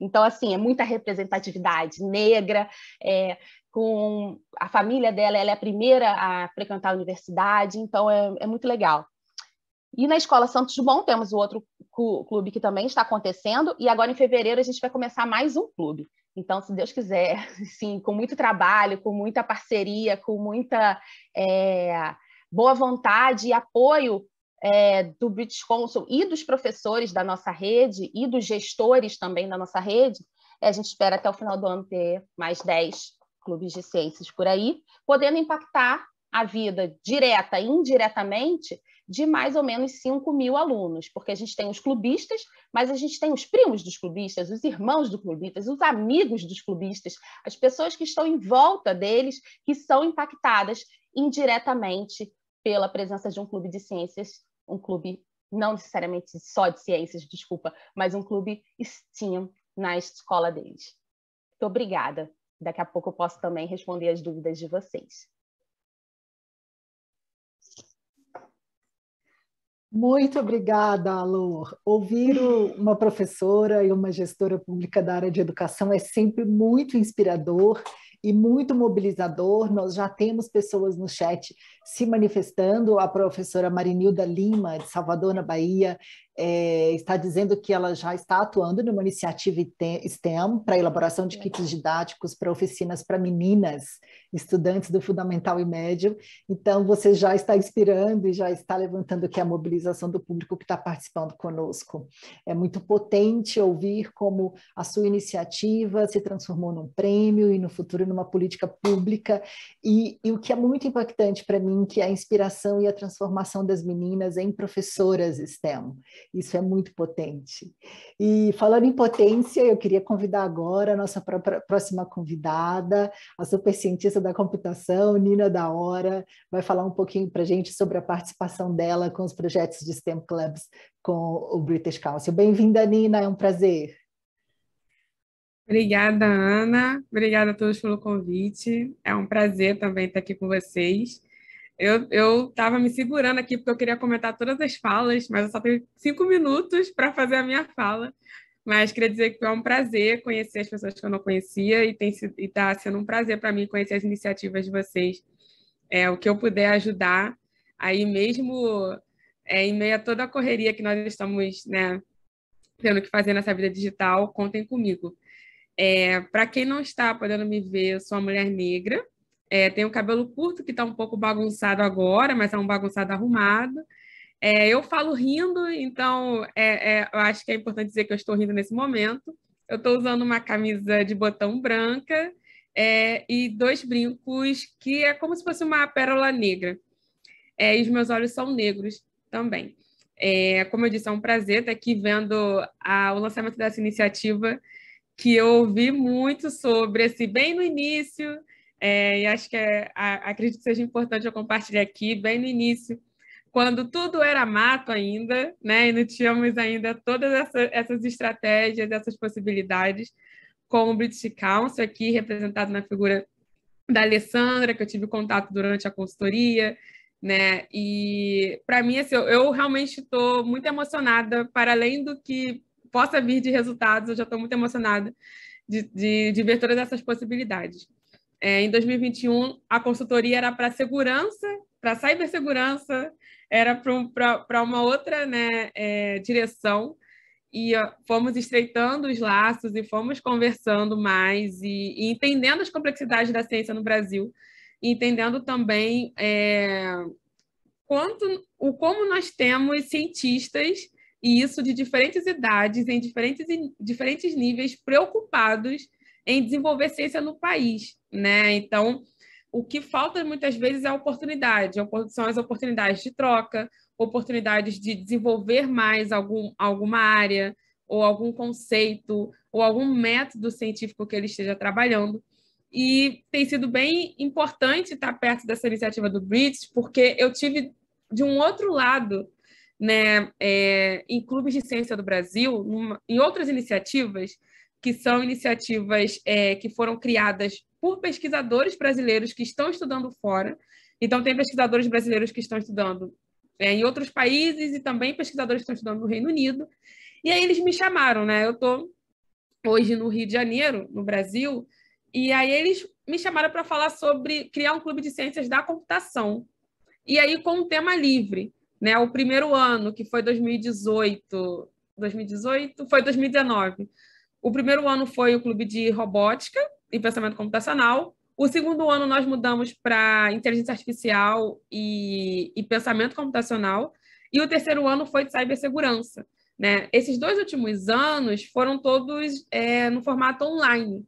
Então, assim, é muita representatividade negra, é, com a família dela, ela é a primeira a frequentar a universidade, então é, é muito legal. E na Escola Santos Dumont temos o outro clube que também está acontecendo, e agora em fevereiro a gente vai começar mais um clube. Então, se Deus quiser, [LAUGHS] sim, com muito trabalho, com muita parceria, com muita é, boa vontade e apoio é, do British Council e dos professores da nossa rede e dos gestores também da nossa rede, é, a gente espera até o final do ano ter mais 10 clubes de ciências por aí, podendo impactar a vida direta e indiretamente de mais ou menos 5 mil alunos, porque a gente tem os clubistas, mas a gente tem os primos dos clubistas, os irmãos dos clubistas, os amigos dos clubistas, as pessoas que estão em volta deles, que são impactadas indiretamente pela presença de um clube de ciências, um clube não necessariamente só de ciências, desculpa, mas um clube STEAM na escola deles. Muito obrigada. Daqui a pouco eu posso também responder as dúvidas de vocês. Muito obrigada, Alor. Ouvir uma professora e uma gestora pública da área de educação é sempre muito inspirador e muito mobilizador. Nós já temos pessoas no chat se manifestando. A professora Marinilda Lima, de Salvador, na Bahia, é, está dizendo que ela já está atuando numa iniciativa STEM para elaboração de kits didáticos para oficinas para meninas, estudantes do fundamental e médio. Então, você já está inspirando e já está levantando aqui a mobilização do público que está participando conosco. É muito potente ouvir como a sua iniciativa se transformou num prêmio e no futuro numa política pública. E, e o que é muito impactante para mim, que é a inspiração e a transformação das meninas em professoras STEM isso é muito potente. E falando em potência, eu queria convidar agora a nossa próxima convidada, a supercientista da computação, Nina da Hora, vai falar um pouquinho para a gente sobre a participação dela com os projetos de STEM Clubs com o British Council. Bem-vinda, Nina, é um prazer. Obrigada, Ana. Obrigada a todos pelo convite. É um prazer também estar aqui com vocês. Eu, eu tava me segurando aqui porque eu queria comentar todas as falas, mas eu só tenho cinco minutos para fazer a minha fala. Mas queria dizer que foi é um prazer conhecer as pessoas que eu não conhecia e está sendo um prazer para mim conhecer as iniciativas de vocês. É, o que eu puder ajudar, aí mesmo é, em meio a toda a correria que nós estamos né, tendo que fazer nessa vida digital, contem comigo. É, para quem não está podendo me ver, eu sou uma mulher negra, é, o cabelo curto, que está um pouco bagunçado agora, mas é um bagunçado arrumado. É, eu falo rindo, então é, é eu acho que é importante dizer que eu estou rindo nesse momento. Eu estou usando uma camisa de botão branca é, e dois brincos, que é como se fosse uma pérola negra. É, e os meus olhos são negros também. como eu disse, é um prazer estar aqui vendo a, o lançamento dessa iniciativa, que eu ouvi muito sobre esse assim, bem no início, é, e acho que é, a, acredito que seja importante eu compartilhar aqui, bem no início, quando tudo era mato ainda, né, e não tínhamos ainda todas essa, essas estratégias, essas possibilidades, como o British Council, aqui representado na figura da Alessandra, que eu tive contato durante a consultoria, né? E para mim, assim, eu, eu realmente estou muito emocionada, para além do que possa vir de resultados, eu já estou muito emocionada de, de, de ver todas essas possibilidades. É, em 2021, a consultoria era para segurança, para cibersegurança, era para uma outra né, é, direção, e fomos estreitando os laços e fomos conversando mais e, e, entendendo as complexidades da ciência no Brasil, e entendendo também é, quanto, o como nós temos cientistas, e isso de diferentes idades, em diferentes, diferentes níveis, preocupados em desenvolver ciência no país, né? Então, o que falta muitas vezes é a oportunidade, são as oportunidades de troca, oportunidades de desenvolver mais algum, alguma área, ou algum conceito, ou algum método científico que ele esteja trabalhando. E tem sido bem importante estar perto dessa iniciativa do BRITS, porque eu tive de um outro lado, né, é, em clubes de ciência do Brasil, numa, em outras iniciativas, que são iniciativas é, que foram criadas por pesquisadores brasileiros que estão estudando fora. Então, tem pesquisadores brasileiros que estão estudando é, em outros países e também pesquisadores que estão estudando no Reino Unido. E aí eles me chamaram, né? Eu estou hoje no Rio de Janeiro, no Brasil, e aí eles me chamaram para falar sobre criar um clube de ciências da computação. E aí com um tema livre, né? O primeiro ano, que foi 2018, 2018, foi 2019. O primeiro ano foi o clube de robótica e pensamento computacional. O segundo ano nós mudamos para inteligência artificial e, e, pensamento computacional. E o terceiro ano foi de cibersegurança. Né? Esses dois últimos anos foram todos é, no formato online.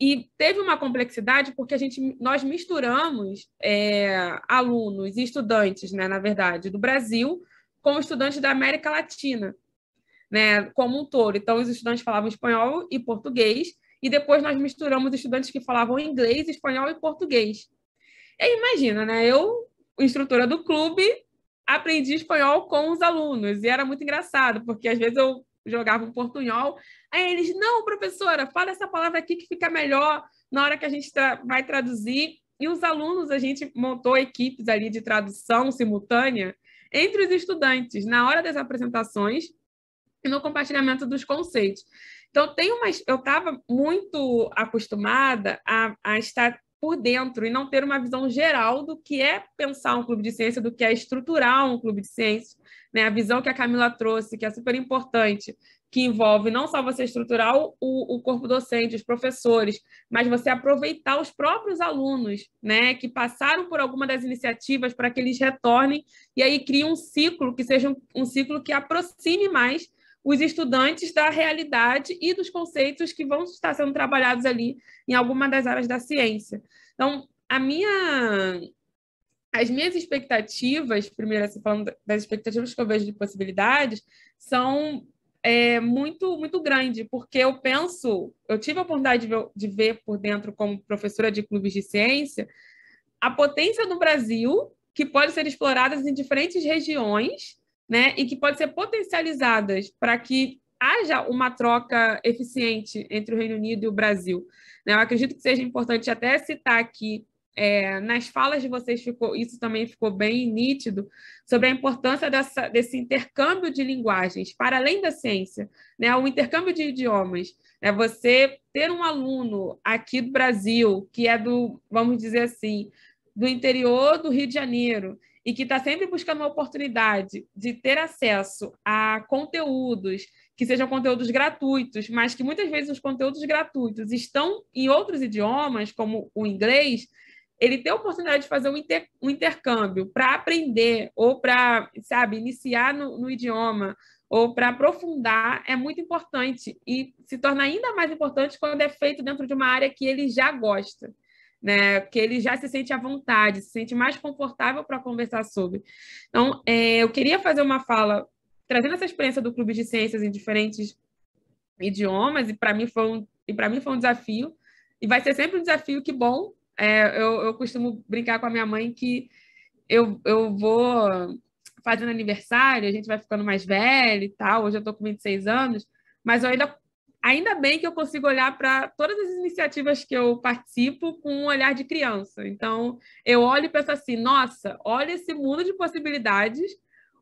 E teve uma complexidade porque a gente, nós misturamos é, alunos e estudantes, né, na verdade, do Brasil com estudantes da América Latina né, como um todo. Então, os estudantes falavam espanhol e português, e depois nós misturamos estudantes que falavam inglês, espanhol e português. E aí, imagina, né? Eu, instrutora do clube, aprendi espanhol com os alunos, e era muito engraçado, porque às vezes eu jogava um portunhol, aí eles, não, professora, fala essa palavra aqui que fica melhor na hora que a gente tra vai traduzir. E os alunos, a gente montou equipes ali de tradução simultânea entre os estudantes. Na hora das apresentações, e no compartilhamento dos conceitos. Então, tem uma, eu estava muito acostumada a, a estar por dentro e não ter uma visão geral do que é pensar um clube de ciência, do que é estruturar um clube de ciência. Né? A visão que a Camila trouxe, que é super importante, que envolve não só você estruturar o, o corpo docente, os professores, mas você aproveitar os próprios alunos né? que passaram por alguma das iniciativas para que eles retornem e aí crie um ciclo que seja um, um ciclo que aproxime mais os estudantes da realidade e dos conceitos que vão estar sendo trabalhados ali em alguma das áreas da ciência. Então, a minha as minhas expectativas, primeiro assim, falando das expectativas que eu vejo de possibilidades, são é, muito muito grande, porque eu penso, eu tive a oportunidade de ver, de ver por dentro como professora de clubes de ciência, a potência do Brasil, que pode ser explorada em diferentes regiões, né, e que podem ser potencializadas para que haja uma troca eficiente entre o Reino Unido e o Brasil. Né? Eu acredito que seja importante até citar aqui é, nas falas de vocês ficou, isso também ficou bem nítido, sobre a importância dessa, desse intercâmbio de linguagens, para além da ciência, né, o intercâmbio de idiomas. Né, você ter um aluno aqui do Brasil, que é do, vamos dizer assim, do interior do Rio de Janeiro, e que está sempre buscando uma oportunidade de ter acesso a conteúdos que sejam conteúdos gratuitos, mas que muitas vezes os conteúdos gratuitos estão em outros idiomas, como o inglês, ele ter a oportunidade de fazer um, inter, um intercâmbio para aprender ou para, sabe, iniciar no, no idioma ou para aprofundar é muito importante e se torna ainda mais importante quando é feito dentro de uma área que ele já gosta né? Porque ele já se sente à vontade, se sente mais confortável para conversar sobre. Então, é, eu queria fazer uma fala trazendo essa experiência do clube de ciências em diferentes idiomas e para mim foi um, e para mim foi um desafio e vai ser sempre um desafio que bom. É, eu, eu costumo brincar com a minha mãe que eu, eu vou fazendo aniversário, a gente vai ficando mais velho e tal. Hoje eu tô com 26 anos, mas eu ainda Ainda bem que eu consigo olhar para todas as iniciativas que eu participo com um olhar de criança. Então, eu olho e penso assim: nossa, olha esse mundo de possibilidades,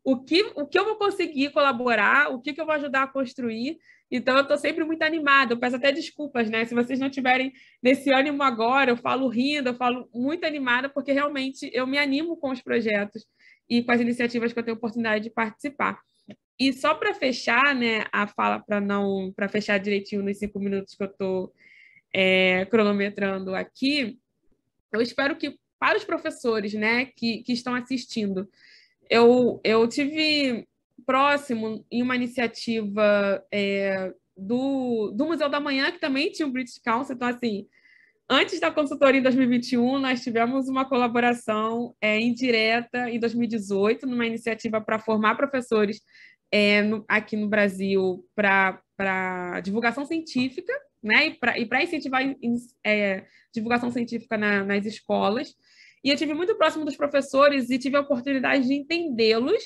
o que, o que eu vou conseguir colaborar, o que, que eu vou ajudar a construir. Então, eu estou sempre muito animada. Eu peço até desculpas, né? Se vocês não tiverem nesse ânimo agora, eu falo rindo, eu falo muito animada, porque realmente eu me animo com os projetos e com as iniciativas que eu tenho oportunidade de participar. E só para fechar, né, a fala para não para fechar direitinho nos cinco minutos que eu estou é, cronometrando aqui, eu espero que para os professores, né, que, que estão assistindo, eu eu tive próximo em uma iniciativa é, do, do Museu da Manhã que também tinha o British Council, então assim antes da consultoria em 2021, nós tivemos uma colaboração é, indireta em 2018, numa iniciativa para formar professores é, no, aqui no Brasil para divulgação científica, né? E para incentivar in, é, divulgação científica na, nas escolas. E eu tive muito próximo dos professores e tive a oportunidade de entendê-los,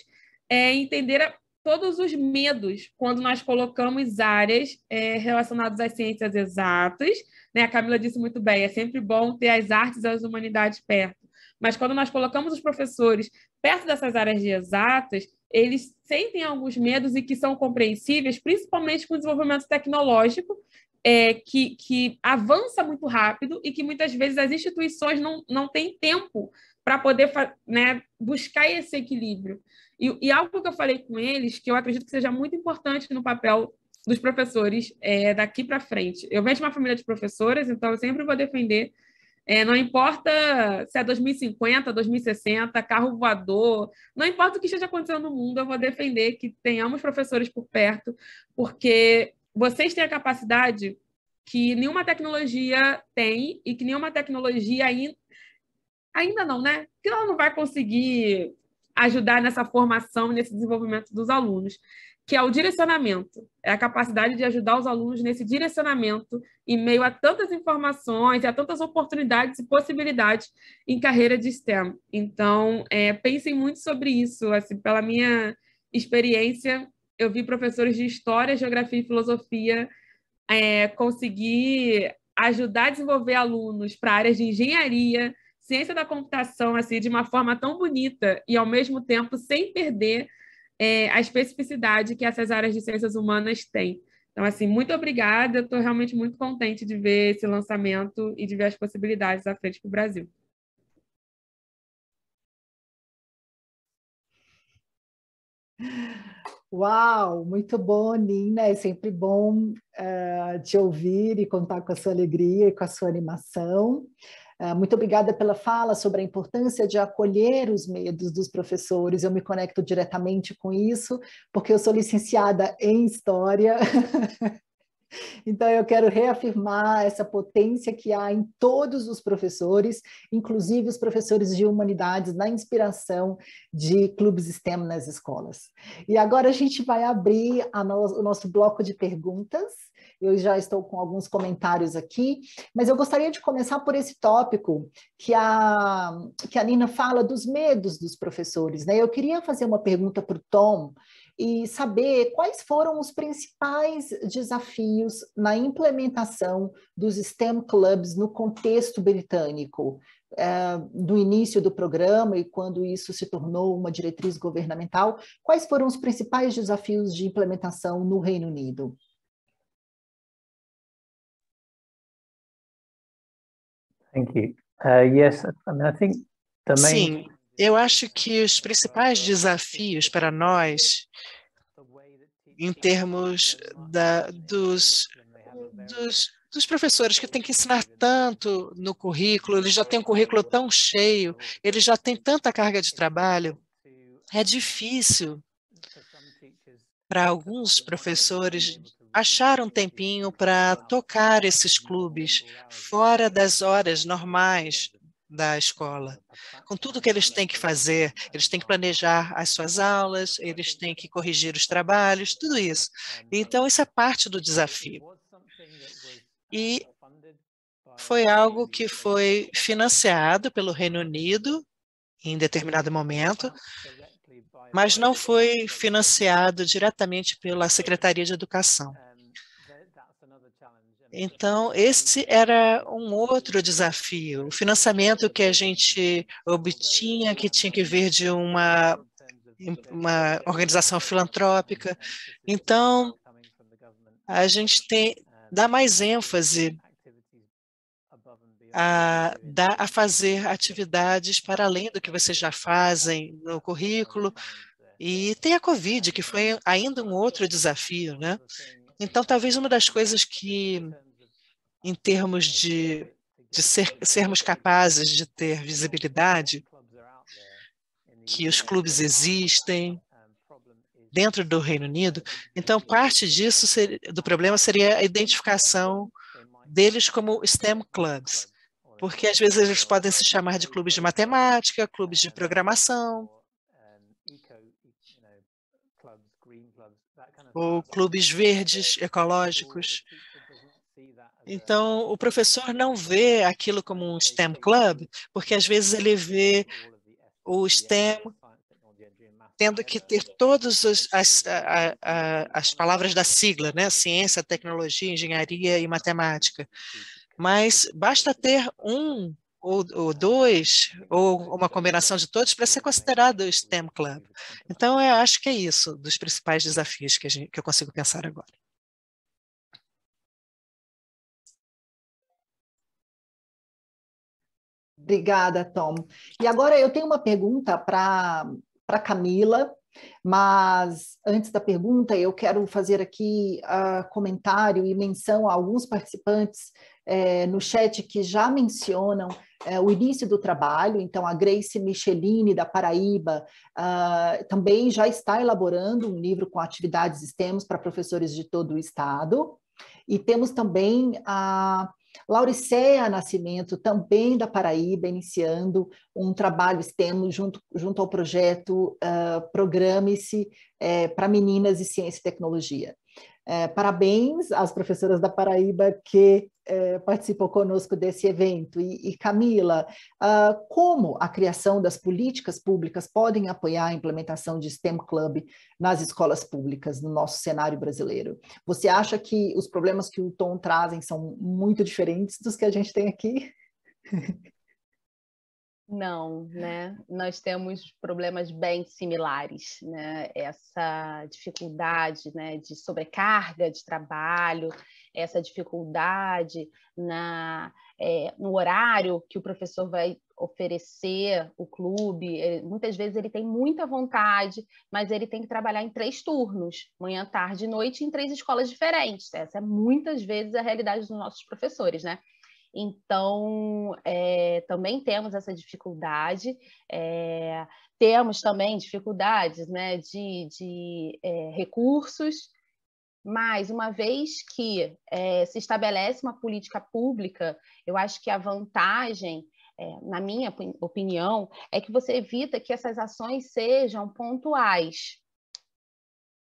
é, entender a, todos os medos quando nós colocamos áreas é, relacionadas às ciências exatas. Né? A Camila disse muito bem, é sempre bom ter as artes e as humanidades perto. Mas quando nós colocamos os professores perto dessas áreas de exatas, eles sentem alguns medos e que são compreensíveis, principalmente com o desenvolvimento tecnológico, é, que, que avança muito rápido e que muitas vezes as instituições não, não têm tempo para poder né, buscar esse equilíbrio. E, e, algo que eu falei com eles, que eu acredito que seja muito importante no papel dos professores é, daqui para frente. Eu venho de uma família de professoras, então eu sempre vou defender é, não importa se é 2050, 2060, carro voador, não importa o que esteja acontecendo no mundo, eu vou defender que tenhamos professores por perto, porque vocês têm a capacidade que nenhuma tecnologia tem e que nenhuma tecnologia ainda. Ainda não, né? Que ela não vai conseguir ajudar nessa formação, nesse desenvolvimento dos alunos que é o direcionamento, é a capacidade de ajudar os alunos nesse direcionamento em meio a tantas informações, a tantas oportunidades e possibilidades em carreira de STEM. Então, é, pensem muito sobre isso. Assim, pela minha experiência, eu vi professores de história, geografia e filosofia é, conseguir ajudar a desenvolver alunos para áreas de engenharia, ciência da computação, assim, de uma forma tão bonita e ao mesmo tempo sem perder é, a especificidade que essas áreas de ciências humanas têm. Então, assim, muito obrigada. Estou realmente muito contente de ver esse lançamento e de ver as possibilidades à frente para o Brasil. Uau, muito bom, Nina. É sempre bom uh, te ouvir e contar com a sua alegria e com a sua animação. Ah, muito obrigada pela fala sobre a importância de acolher os medos dos professores. Eu me conecto diretamente com isso, porque eu sou licenciada em História. [LAUGHS] Então, eu quero reafirmar essa potência que há em todos os professores, inclusive os professores de humanidades, na inspiração de clubes STEM nas escolas. E agora a gente vai abrir no o nosso bloco de perguntas eu já estou com alguns comentários aqui, mas eu gostaria de começar por esse tópico que a, que a Nina fala dos medos dos professores. Né? Eu queria fazer uma pergunta para o Tom e saber quais foram os principais desafios na implementação dos STEM clubs no contexto britânico, eh, do início do programa e quando isso se tornou uma diretriz governamental, quais foram os principais desafios de implementação no Reino Unido? Thank you. Uh, yes, I, mean, I think the main... Sim, eu acho que os principais desafios para nós, em termos da, dos, dos, dos professores que têm que ensinar tanto no currículo, eles já têm um currículo tão cheio, eles já têm tanta carga de trabalho, é difícil para alguns professores achar um tempinho para tocar esses clubes fora das horas normais da escola, com tudo que eles têm que fazer, eles têm que planejar as suas aulas, eles têm que corrigir os trabalhos, tudo isso. Então, isso é parte do desafio. E foi algo que foi financiado pelo Reino Unido em determinado momento, mas não foi financiado diretamente pela Secretaria de Educação. Então, esse era um outro desafio. O financiamento que a gente obtinha, que tinha que vir de uma, uma organização filantrópica. Então, a gente tem dá mais ênfase a, dar, a fazer atividades para além do que vocês já fazem no currículo. E tem a Covid, que foi ainda um outro desafio, né? Então, talvez uma das coisas que, em termos de, de ser, sermos capazes de ter visibilidade, que os clubes existem dentro do Reino Unido. Então, parte disso do problema seria a identificação deles como STEM clubs porque às vezes eles podem se chamar de clubes de matemática, clubes de programação, ou clubes verdes, ecológicos. Então, o professor não vê aquilo como um STEM club, porque às vezes ele vê o STEM tendo que ter todas as, as, as, palavras da sigla, né? Ciência, tecnologia, engenharia e matemática mas basta ter um ou, ou dois, ou uma combinação de todos, para ser considerado STEM Club. Então, eu acho que é isso, dos principais desafios que, gente, que eu consigo pensar agora. Obrigada, Tom. E agora eu tenho uma pergunta para Camila, mas antes da pergunta, eu quero fazer aqui uh, comentário e menção a alguns participantes eh, no chat que já mencionam eh, o início do trabalho. Então, a Grace Michelini, da Paraíba, uh, também já está elaborando um livro com atividades e temas para professores de todo o estado. E temos também a Lauricéia Nascimento, também da Paraíba, iniciando um trabalho extenso junto, junto ao projeto uh, Programe-se eh, para Meninas e Ciência e Tecnologia. É, parabéns às professoras da Paraíba que é, participam conosco desse evento. E, e Camila, uh, como a criação das políticas públicas podem apoiar a implementação de STEM Club nas escolas públicas no nosso cenário brasileiro? Você acha que os problemas que o Tom trazem são muito diferentes dos que a gente tem aqui? [LAUGHS] Não, né? Nós temos problemas bem similares, né? Essa dificuldade, né, de sobrecarga de trabalho, essa dificuldade na é, no horário que o professor vai oferecer o clube. Ele, eh, muitas vezes ele tem muita vontade, mas ele tem que trabalhar em três turnos, manhã, tarde e noite, em três escolas diferentes. Essa é muitas vezes a realidade dos nossos professores, né? Então, é, também temos essa dificuldade, é, temos também dificuldades né, de, de é, recursos, mas uma vez que se estabelece uma política pública, eu acho que a vantagem é, na minha opinião, é que você evita que essas ações sejam pontuais,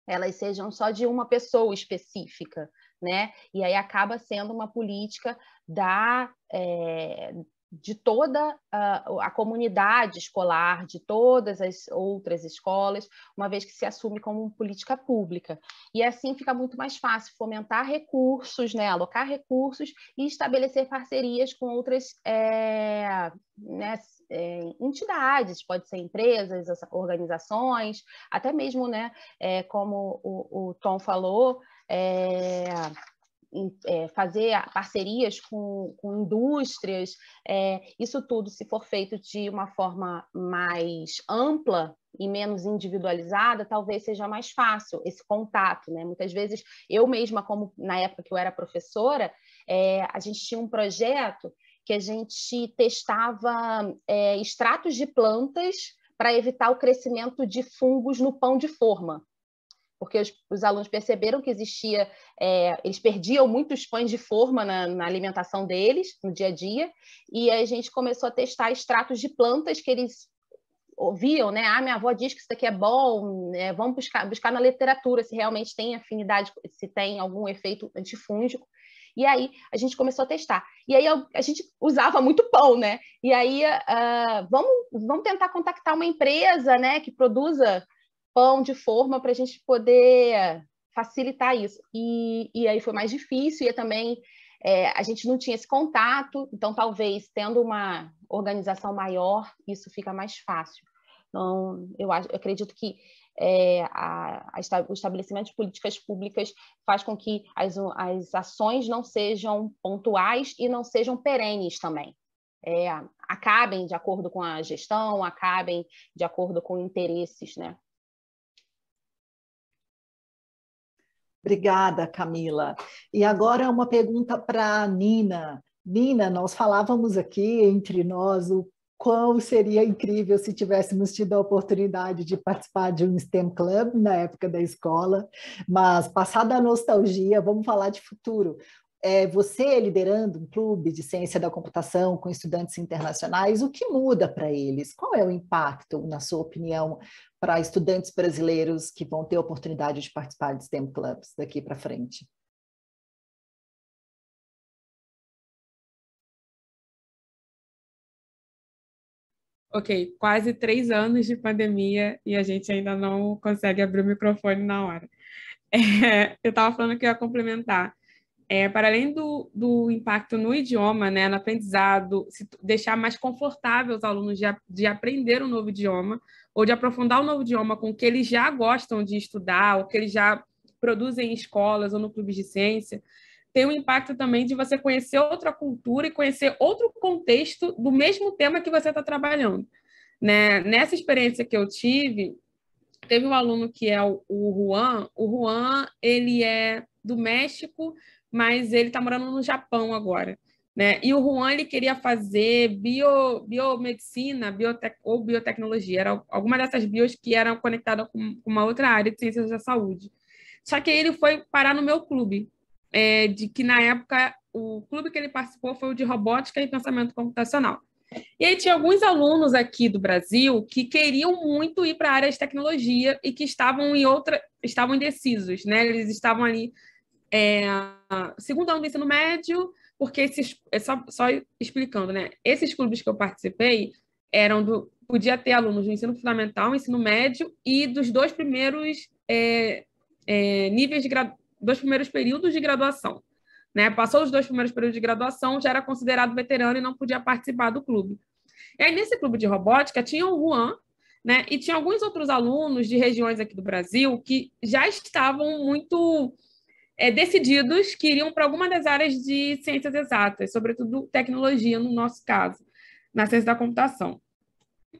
elas sejam só de uma pessoa específica né? E aí acaba sendo uma política da é, de toda a, a, comunidade escolar, de todas as outras escolas, uma vez que se assume como política pública. E assim fica muito mais fácil fomentar recursos, né, alocar recursos e estabelecer parcerias com outras é, né, é, entidades, pode ser empresas, organizações, até mesmo, né, é, como o, o Tom falou, é, é, fazer parcerias com, com indústrias, é, isso tudo, se for feito de uma forma mais ampla e menos individualizada, talvez seja mais fácil esse contato, né? Muitas vezes, eu mesma, como na época que eu era professora, é, a gente tinha um projeto que a gente testava é, extratos de plantas para evitar o crescimento de fungos no pão de forma porque os, os, alunos perceberam que existia, é, eles perdiam muitos pães de forma na, na, alimentação deles, no dia a dia, e a gente começou a testar extratos de plantas que eles ouviam, né? Ah, minha avó diz que isso daqui é bom, é, vamos buscar, buscar na literatura se realmente tem afinidade, se tem algum efeito antifúngico. E aí a gente começou a testar. E aí a gente usava muito pão, né? E aí uh, vamos, vamos tentar contactar uma empresa, né, que produza pão de forma para a gente poder facilitar isso. E, e aí foi mais difícil, e também é, a gente não tinha esse contato, então talvez tendo uma organização maior, isso fica mais fácil. Então, eu, acho, eu acredito que é, a, a, o estabelecimento de políticas públicas faz com que as, as ações não sejam pontuais e não sejam perenes também. É, acabem de acordo com a gestão, acabem de acordo com interesses, né? Obrigada, Camila. E agora uma pergunta para Nina. Nina, nós falávamos aqui entre nós o quão seria incrível se tivéssemos tido a oportunidade de participar de um STEM Club na época da escola, mas passada a nostalgia, vamos falar de futuro é, você liderando um clube de ciência da computação com estudantes internacionais, o que muda para eles? Qual é o impacto, na sua opinião, para estudantes brasileiros que vão ter a oportunidade de participar de STEM clubs daqui para frente? ok, quase três anos de pandemia e a gente ainda não consegue abrir o microfone na hora. [LAUGHS] É, eu estava falando que ia complementar é, para além do, do, impacto no idioma, né, no aprendizado, deixar mais confortável os alunos de, de, aprender um novo idioma ou de aprofundar o um novo idioma com o que eles já gostam de estudar, o que eles já produzem em escolas ou no clube de ciência, tem o um impacto também de você conhecer outra cultura e conhecer outro contexto do mesmo tema que você está trabalhando. Né? Nessa experiência que eu tive, teve um aluno que é o, o Juan. O Juan, ele é do México, mas ele está morando no Japão agora. Né? E o Juan ele queria fazer bio, biomedicina biotec, ou biotecnologia, era alguma dessas bios que eram conectadas com, com uma outra área de ciências da saúde. Só que ele foi parar no meu clube, é, de que na época o clube que ele participou foi o de robótica e pensamento computacional. E aí tinha alguns alunos aqui do Brasil que queriam muito ir para a área de tecnologia e que estavam em outra, estavam indecisos, né? Eles estavam ali é, segundo ano do ensino médio, porque esses, é só, só explicando, né? Esses clubes que eu participei eram do. Podia ter alunos do ensino fundamental, ensino médio e dos dois primeiros é, é, níveis de dois primeiros períodos de graduação. Né? Passou os dois primeiros períodos de graduação, já era considerado veterano e não podia participar do clube. E aí, nesse clube de robótica, tinha o Juan, né? E tinha alguns outros alunos de regiões aqui do Brasil que já estavam muito é, decididos que iriam para alguma das áreas de ciências exatas, sobretudo tecnologia, no nosso caso, na ciência da computação.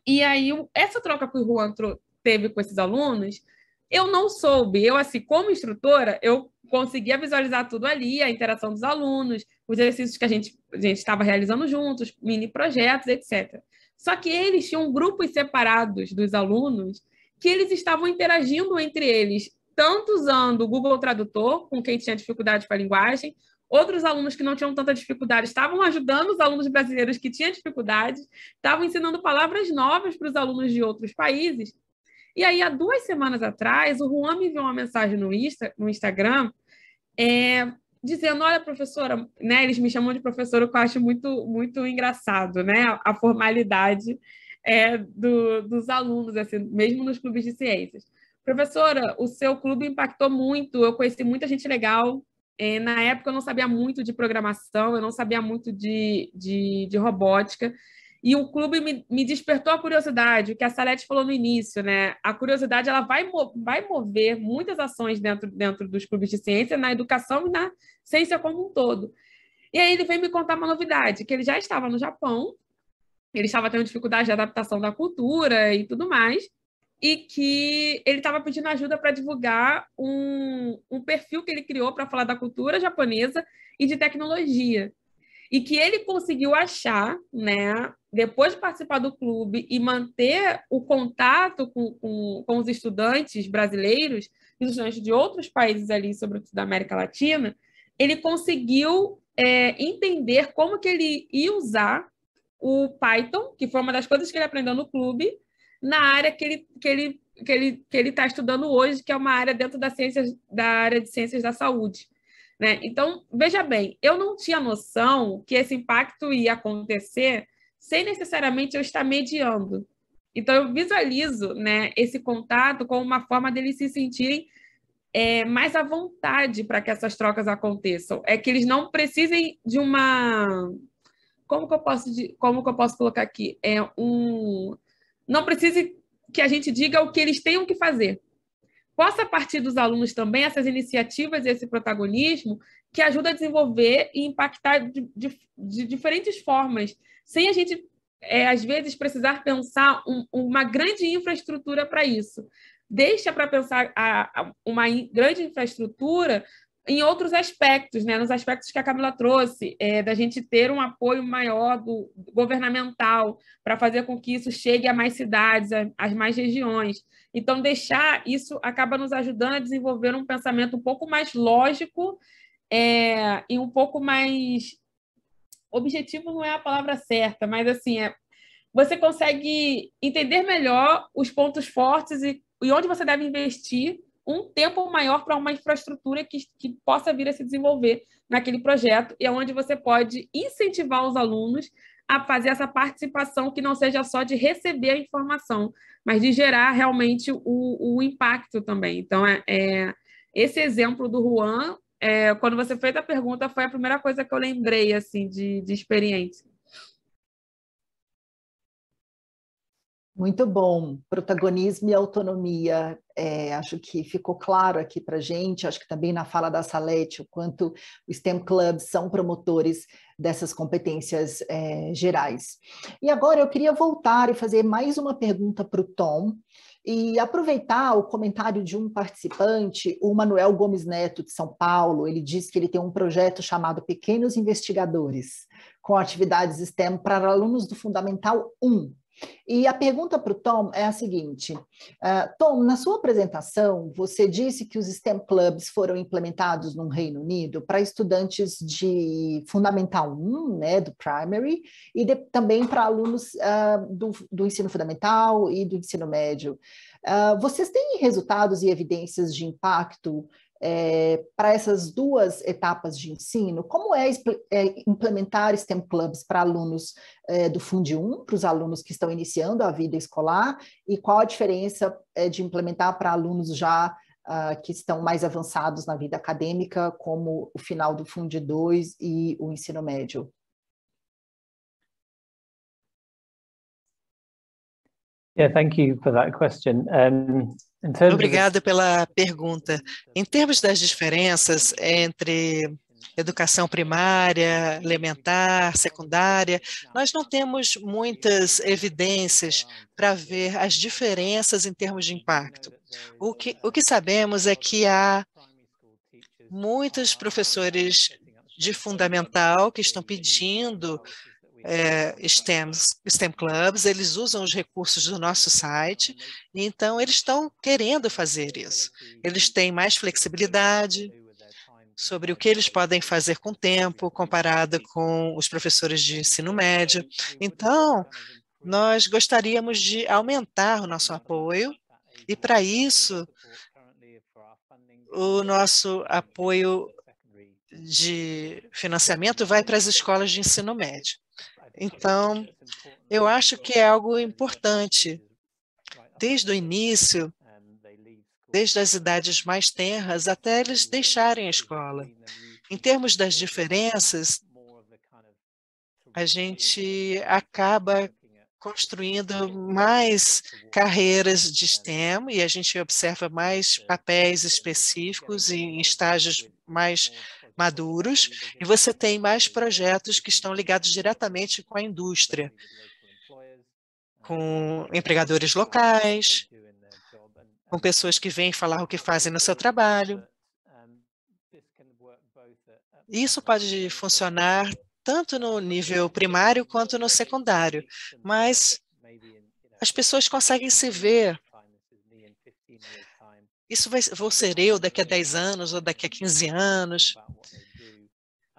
E aí, essa troca que o Juan teve com esses alunos, eu não soube. Eu, assim, como instrutora, eu conseguia visualizar tudo ali, a interação dos alunos, os exercícios que a gente estava realizando juntos, mini projetos, etc. Só que eles tinham grupos separados dos alunos que eles estavam interagindo entre eles tanto usando o Google Tradutor, com quem tinha dificuldade com a linguagem, outros alunos que não tinham tanta dificuldade estavam ajudando os alunos brasileiros que tinham dificuldades, estavam ensinando palavras novas para os alunos de outros países. E aí, há duas semanas atrás, o Juan me enviou uma mensagem no, Insta, no Instagram, é, dizendo: Olha, professora, né, eles me chamam de professora, o que eu acho muito, muito engraçado, né, a formalidade é, do, dos alunos, assim, mesmo nos clubes de ciências. Professora, o seu clube impactou muito. Eu conheci muita gente legal. É, na época, eu não sabia muito de programação, eu não sabia muito de, de, de robótica. E o clube me, me, despertou a curiosidade, o que a Salete falou no início, né? A curiosidade ela vai, vai mover muitas ações dentro, dentro dos clubes de ciência, na educação e na ciência como um todo. E aí ele veio me contar uma novidade, que ele já estava no Japão, ele estava tendo dificuldade de adaptação da cultura e tudo mais, e que ele estava pedindo ajuda para divulgar um, um perfil que ele criou para falar da cultura japonesa e de tecnologia. E que ele conseguiu achar, né, depois de participar do clube e manter o contato com, com, com os estudantes brasileiros, e estudantes de outros países ali, sobretudo da América Latina, ele conseguiu é, entender como que ele ia usar o Python, que foi uma das coisas que ele aprendeu no clube, na área que ele que ele que ele que ele está estudando hoje, que é uma área dentro da ciência da área de ciências da saúde, né? Então veja bem, eu não tinha noção que esse impacto ia acontecer sem necessariamente eu estar mediando. Então eu visualizo, né, esse contato como uma forma deles se sentirem é, mais à vontade para que essas trocas aconteçam. É que eles não precisem de uma. Como que eu posso, como que eu posso colocar aqui? É um, não precise que a gente diga o que eles tenham que fazer. Possa partir dos alunos também essas iniciativas e esse protagonismo que ajuda a desenvolver e impactar de, de, de diferentes formas, sem a gente, é, às vezes, precisar pensar um, uma grande infraestrutura para isso. Deixa para pensar a, a, uma in, grande infraestrutura em outros aspectos, né? nos aspectos que a Camila trouxe, é, da gente ter um apoio maior do, do governamental para fazer com que isso chegue a mais cidades, às mais regiões. Então, deixar isso acaba nos ajudando a desenvolver um pensamento um pouco mais lógico é, e um pouco mais. Objetivo não é a palavra certa, mas assim, é, você consegue entender melhor os pontos fortes e, e onde você deve investir um tempo maior para uma infraestrutura que, que possa vir a se desenvolver naquele projeto e é onde você pode incentivar os alunos a fazer essa participação que não seja só de receber a informação, mas de gerar realmente o, o impacto também. Então, é, é esse exemplo do Juan, é, quando você fez a pergunta, foi a primeira coisa que eu lembrei assim de, de experiência. Muito bom, protagonismo e autonomia. É, acho que ficou claro aqui para gente, acho que também na fala da Salete, o quanto os STEM Clubs são promotores dessas competências é, gerais. E agora eu queria voltar e fazer mais uma pergunta para o Tom, e aproveitar o comentário de um participante, o Manuel Gomes Neto, de São Paulo, ele diz que ele tem um projeto chamado Pequenos Investigadores, com atividades STEM para alunos do Fundamental 1, e a pergunta para o Tom é a seguinte: uh, Tom, na sua apresentação, você disse que os STEM clubs foram implementados no Reino Unido para estudantes de Fundamental 1, né, do primary, e de, também para alunos uh, do, do, ensino fundamental e do ensino médio. Uh, vocês têm resultados e evidências de impacto é, eh, para essas duas etapas de ensino, como é, é implementar STEM clubs para alunos é, do Fundi 1, para os alunos que estão iniciando a vida escolar, e qual a diferença de implementar para alunos já uh, que estão mais avançados na vida acadêmica, como o final do Fundi 2 e o ensino médio? Obrigada pela pergunta. Em termos das diferenças entre educação primária, elementar, secundária, nós não temos muitas evidências para ver as diferenças em termos de impacto. O que, o que sabemos é que há muitos professores de fundamental que estão pedindo é, STEM Clubs, eles usam os recursos do nosso site, então eles estão querendo fazer isso. Eles têm mais flexibilidade sobre o que eles podem fazer com o tempo, comparado com os professores de ensino médio. Então, nós gostaríamos de aumentar o nosso apoio, e para isso, o nosso apoio de financiamento vai para as escolas de ensino médio. Então, eu acho que é algo importante. Desde o início, desde as idades mais tenras até eles deixarem a escola. Em termos das diferenças, a gente acaba construindo mais carreiras de STEM e a gente observa mais papéis específicos em estágios mais maduros, e você tem mais projetos que estão ligados diretamente com a indústria, com empregadores locais, com pessoas que vêm falar o que fazem no seu trabalho. Isso pode funcionar tanto no nível primário quanto no secundário, mas as pessoas conseguem se ver isso vai, vou ser eu daqui a 10 anos ou daqui a 15 anos.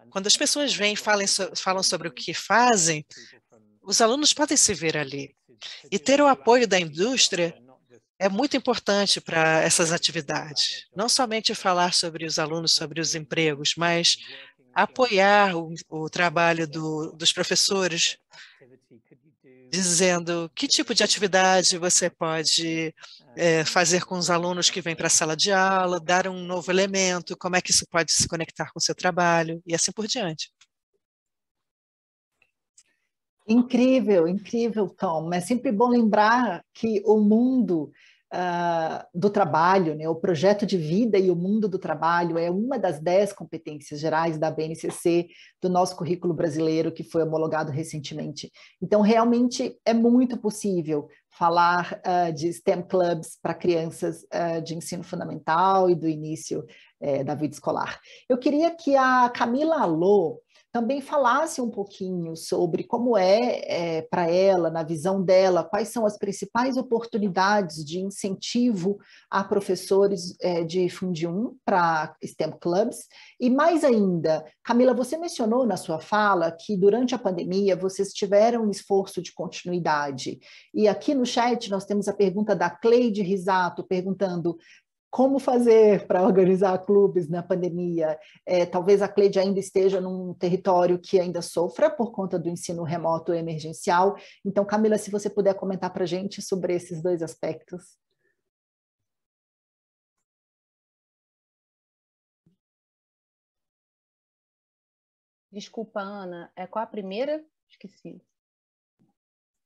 Quando as pessoas vêm e falam, falam sobre o que fazem, os alunos podem se ver ali. E ter o apoio da indústria é muito importante para essas atividades. Não somente falar sobre os alunos, sobre os empregos, mas apoiar o, o trabalho do, dos professores dizendo que tipo de atividade você pode é, eh, fazer com os alunos que vêm para a sala de aula, dar um novo elemento, como é que isso pode se conectar com o seu trabalho e assim por diante. Incrível, incrível, Tom. É sempre bom lembrar que o mundo uh, do trabalho, né? o projeto de vida e o mundo do trabalho é uma das dez competências gerais da BNCC, do nosso currículo brasileiro, que foi homologado recentemente. Então, realmente é muito possível falar uh, de STEM clubs para crianças uh, de ensino fundamental e do início eh, da vida escolar. Eu queria que a Camila Alô também falasse um pouquinho sobre como é, é eh, para ela, na visão dela, quais são as principais oportunidades de incentivo a professores é, de Fundium para STEM Clubs. E mais ainda, Camila, você mencionou na sua fala que durante a pandemia vocês tiveram um esforço de continuidade. E aqui no chat nós temos a pergunta da Cleide Risato perguntando como fazer para organizar clubes na pandemia? É, talvez a Cleide ainda esteja num território que ainda sofra por conta do ensino remoto emergencial. Então, Camila, se você puder comentar para a gente sobre esses dois aspectos. Desculpa, Ana, é qual a primeira? Esqueci.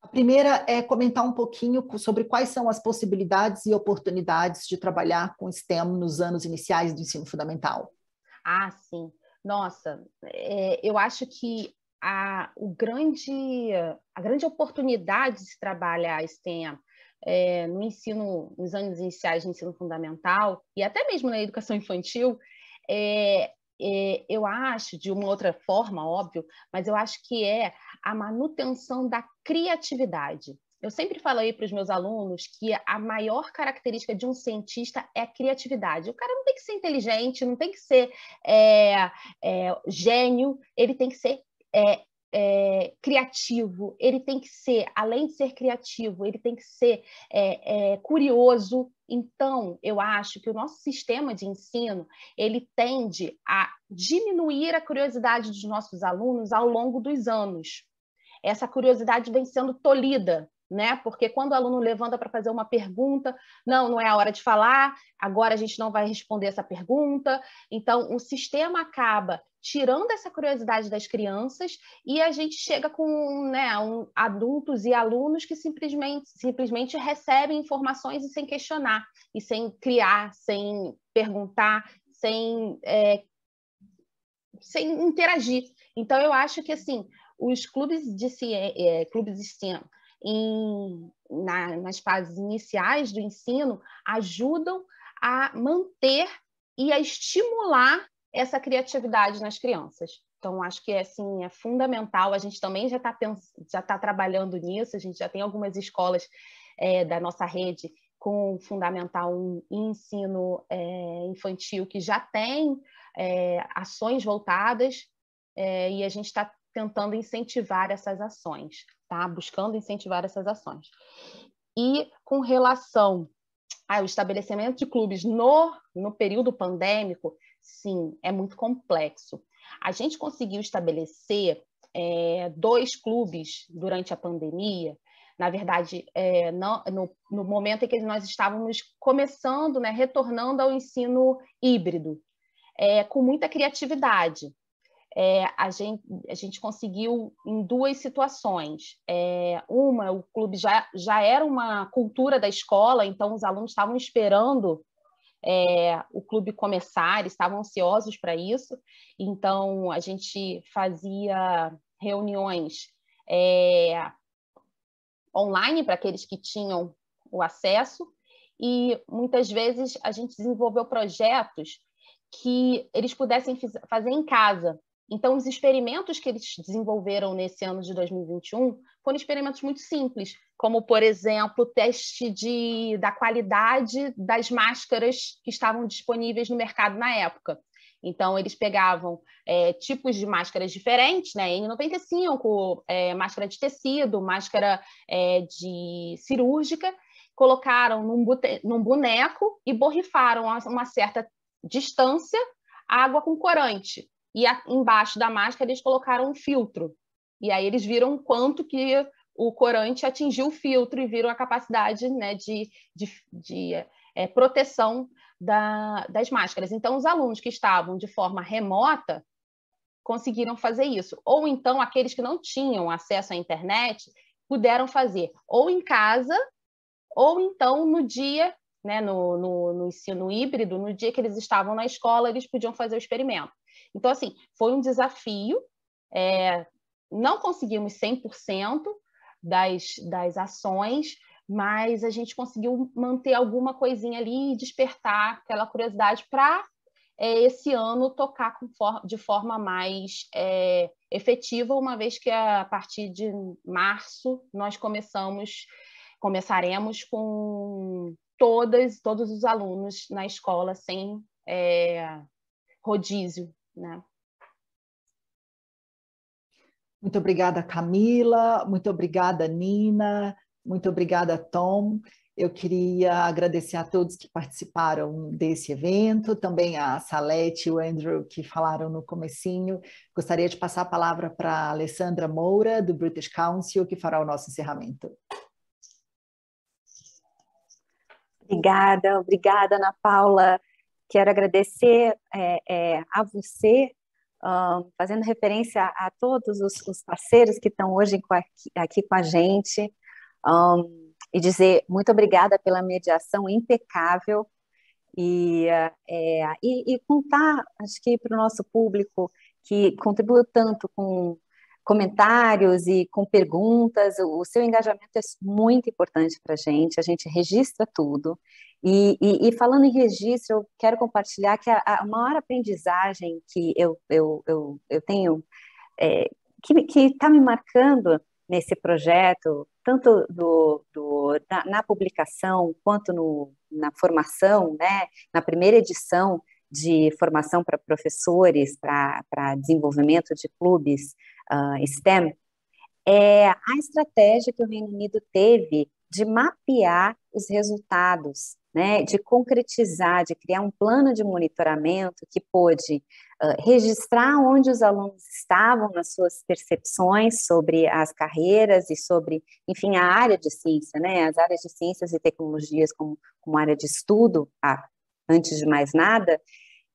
A primeira é comentar um pouquinho sobre quais são as possibilidades e oportunidades de trabalhar com STEM nos anos iniciais do ensino fundamental. Ah, sim. Nossa, é, eu acho que a, o grande, a grande oportunidade de se trabalhar STEM é, no ensino, nos anos iniciais de ensino fundamental e até mesmo na educação infantil, é, é, eu acho, de uma outra forma, óbvio, mas eu acho que é a manutenção da criatividade. Eu sempre falo aí para os meus alunos que a maior característica de um cientista é a criatividade. O cara não tem que ser inteligente, não tem que ser é, é, gênio, ele tem que ser é, é, criativo, ele tem que ser, além de ser criativo, ele tem que ser é, é, curioso. Então, eu acho que o nosso sistema de ensino ele tende a diminuir a curiosidade dos nossos alunos ao longo dos anos. Essa curiosidade vem sendo tolhida né? Porque quando o aluno levanta para fazer uma pergunta, não, não é a hora de falar, agora a gente não vai responder essa pergunta. Então, o sistema acaba tirando essa curiosidade das crianças e a gente chega com né, um, adultos e alunos que simplesmente, simplesmente recebem informações e sem questionar, e sem criar, sem perguntar, sem, é, sem interagir. Então, eu acho que assim os clubes de, é, é, clubes de STEM em, na, nas fases iniciais do ensino ajudam a manter e a estimular essa criatividade nas crianças. Então, acho que assim, é fundamental. A gente também já está já tá trabalhando nisso, a gente já tem algumas escolas é, da nossa rede com Fundamental 1 e ensino é, infantil que já tem é, ações voltadas é, e a gente está tentando incentivar essas ações, tá? Buscando incentivar essas ações. E com relação ao estabelecimento de clubes no, no período pandêmico, Sim, é muito complexo. A gente conseguiu estabelecer é, dois clubes durante a pandemia. Na verdade, é, não, no, no, momento em que nós estávamos começando, né, retornando ao ensino híbrido, é, com muita criatividade. É, a, gente, a gente conseguiu em duas situações. É, uma, o clube já, já era uma cultura da escola, então os alunos estavam esperando é, o clube começar, estavam ansiosos para isso, então a gente fazia reuniões é, online para aqueles que tinham o acesso, e muitas vezes a gente desenvolveu projetos que eles pudessem fazer em casa. Então, os experimentos que eles desenvolveram nesse ano de 2021 foram experimentos muito simples, como, por exemplo, o teste de, da qualidade das máscaras que estavam disponíveis no mercado na época. Então, eles pegavam é, tipos de máscaras diferentes, né? N95, é, máscara de tecido, máscara é, de cirúrgica, colocaram num, bute... num boneco e borrifaram a uma certa distância água com corante e a, embaixo da máscara eles colocaram um filtro. E aí eles viram quanto que o corante atingiu o filtro e viram a capacidade né, de, de, de é, proteção da, das máscaras. Então, os alunos que estavam de forma remota conseguiram fazer isso. Ou então, aqueles que não tinham acesso à internet puderam fazer ou em casa, ou então no dia, né, no, no, no ensino híbrido, no dia que eles estavam na escola, eles podiam fazer o experimento. Então, assim, foi um desafio, é, não conseguimos 100% das, das ações, mas a gente conseguiu manter alguma coisinha ali e despertar aquela curiosidade para é, esse ano tocar for de forma mais é, efetiva, uma vez que a partir de março nós começamos, começaremos com todas, todos os alunos na escola sem é, rodízio, né? Muito obrigada, Camila. Muito obrigada, Nina. Muito obrigada, Tom. Eu queria agradecer a todos que participaram desse evento, também a Salete e o Andrew que falaram no comecinho. Gostaria de passar a palavra para Alessandra Moura, do British Council, que fará o nosso encerramento. Obrigada, obrigada, Ana Paula quero agradecer é, é, a você, um, ah, fazendo referência a todos os, os parceiros que estão hoje com aqui, com a gente, um, ah, e dizer muito obrigada pela mediação impecável e, é, e, e contar, acho que para o nosso público que contribuiu tanto com comentários e com perguntas. O, o seu engajamento é muito importante para a gente, a gente registra tudo. E, e, e, falando em registro, eu quero compartilhar que a, a maior aprendizagem que eu, eu, eu, eu tenho, é, que está me marcando nesse projeto, tanto do, do, na, na, publicação quanto no, na formação, né, na primeira edição de formação para professores, para desenvolvimento de clubes uh, ah, STEM, é a estratégia que o Reino Unido teve de mapear os resultados, né, de concretizar, de criar um plano de monitoramento que pôde uh, registrar onde os alunos estavam nas suas percepções sobre as carreiras e sobre, enfim, a área de ciência, né, as áreas de ciências e tecnologias como, como área de estudo, a, antes de mais nada,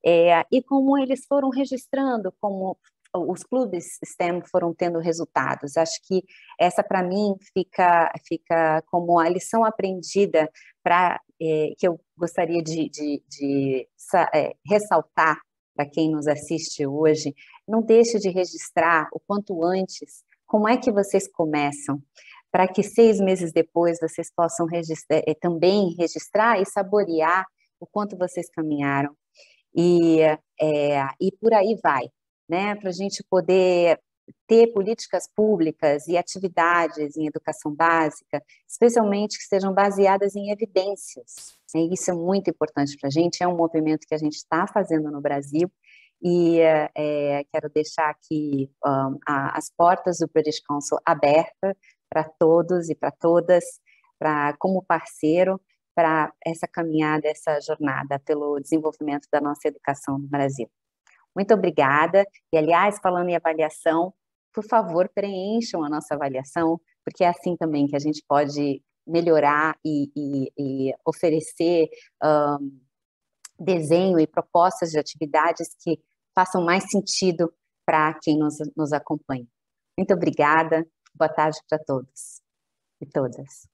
é, e como eles foram registrando como os clubes STEM foram tendo resultados. Acho que essa, para mim, fica, fica como a lição aprendida para eh, que eu gostaria de, de, de eh, ressaltar para quem nos assiste hoje. Não deixe de registrar o quanto antes como é que vocês começam, para que seis meses depois vocês possam registrar, eh, também registrar e saborear o quanto vocês caminharam. E, é, e por aí vai né, para a gente poder ter políticas públicas e atividades em educação básica, especialmente que sejam baseadas em evidências. Né, isso é muito importante para a gente, é um movimento que a gente está fazendo no Brasil e é, quero deixar aqui um, a, as portas do British Council abertas para todos e para todas, pra, como parceiro, para essa caminhada, essa jornada pelo desenvolvimento da nossa educação no Brasil. Muito obrigada. E, aliás, falando em avaliação, por favor, preencham a nossa avaliação, porque é assim também que a gente pode melhorar e, e, e oferecer um, desenho e propostas de atividades que façam mais sentido para quem nos, nos acompanha. Muito obrigada, boa tarde para todos e todas.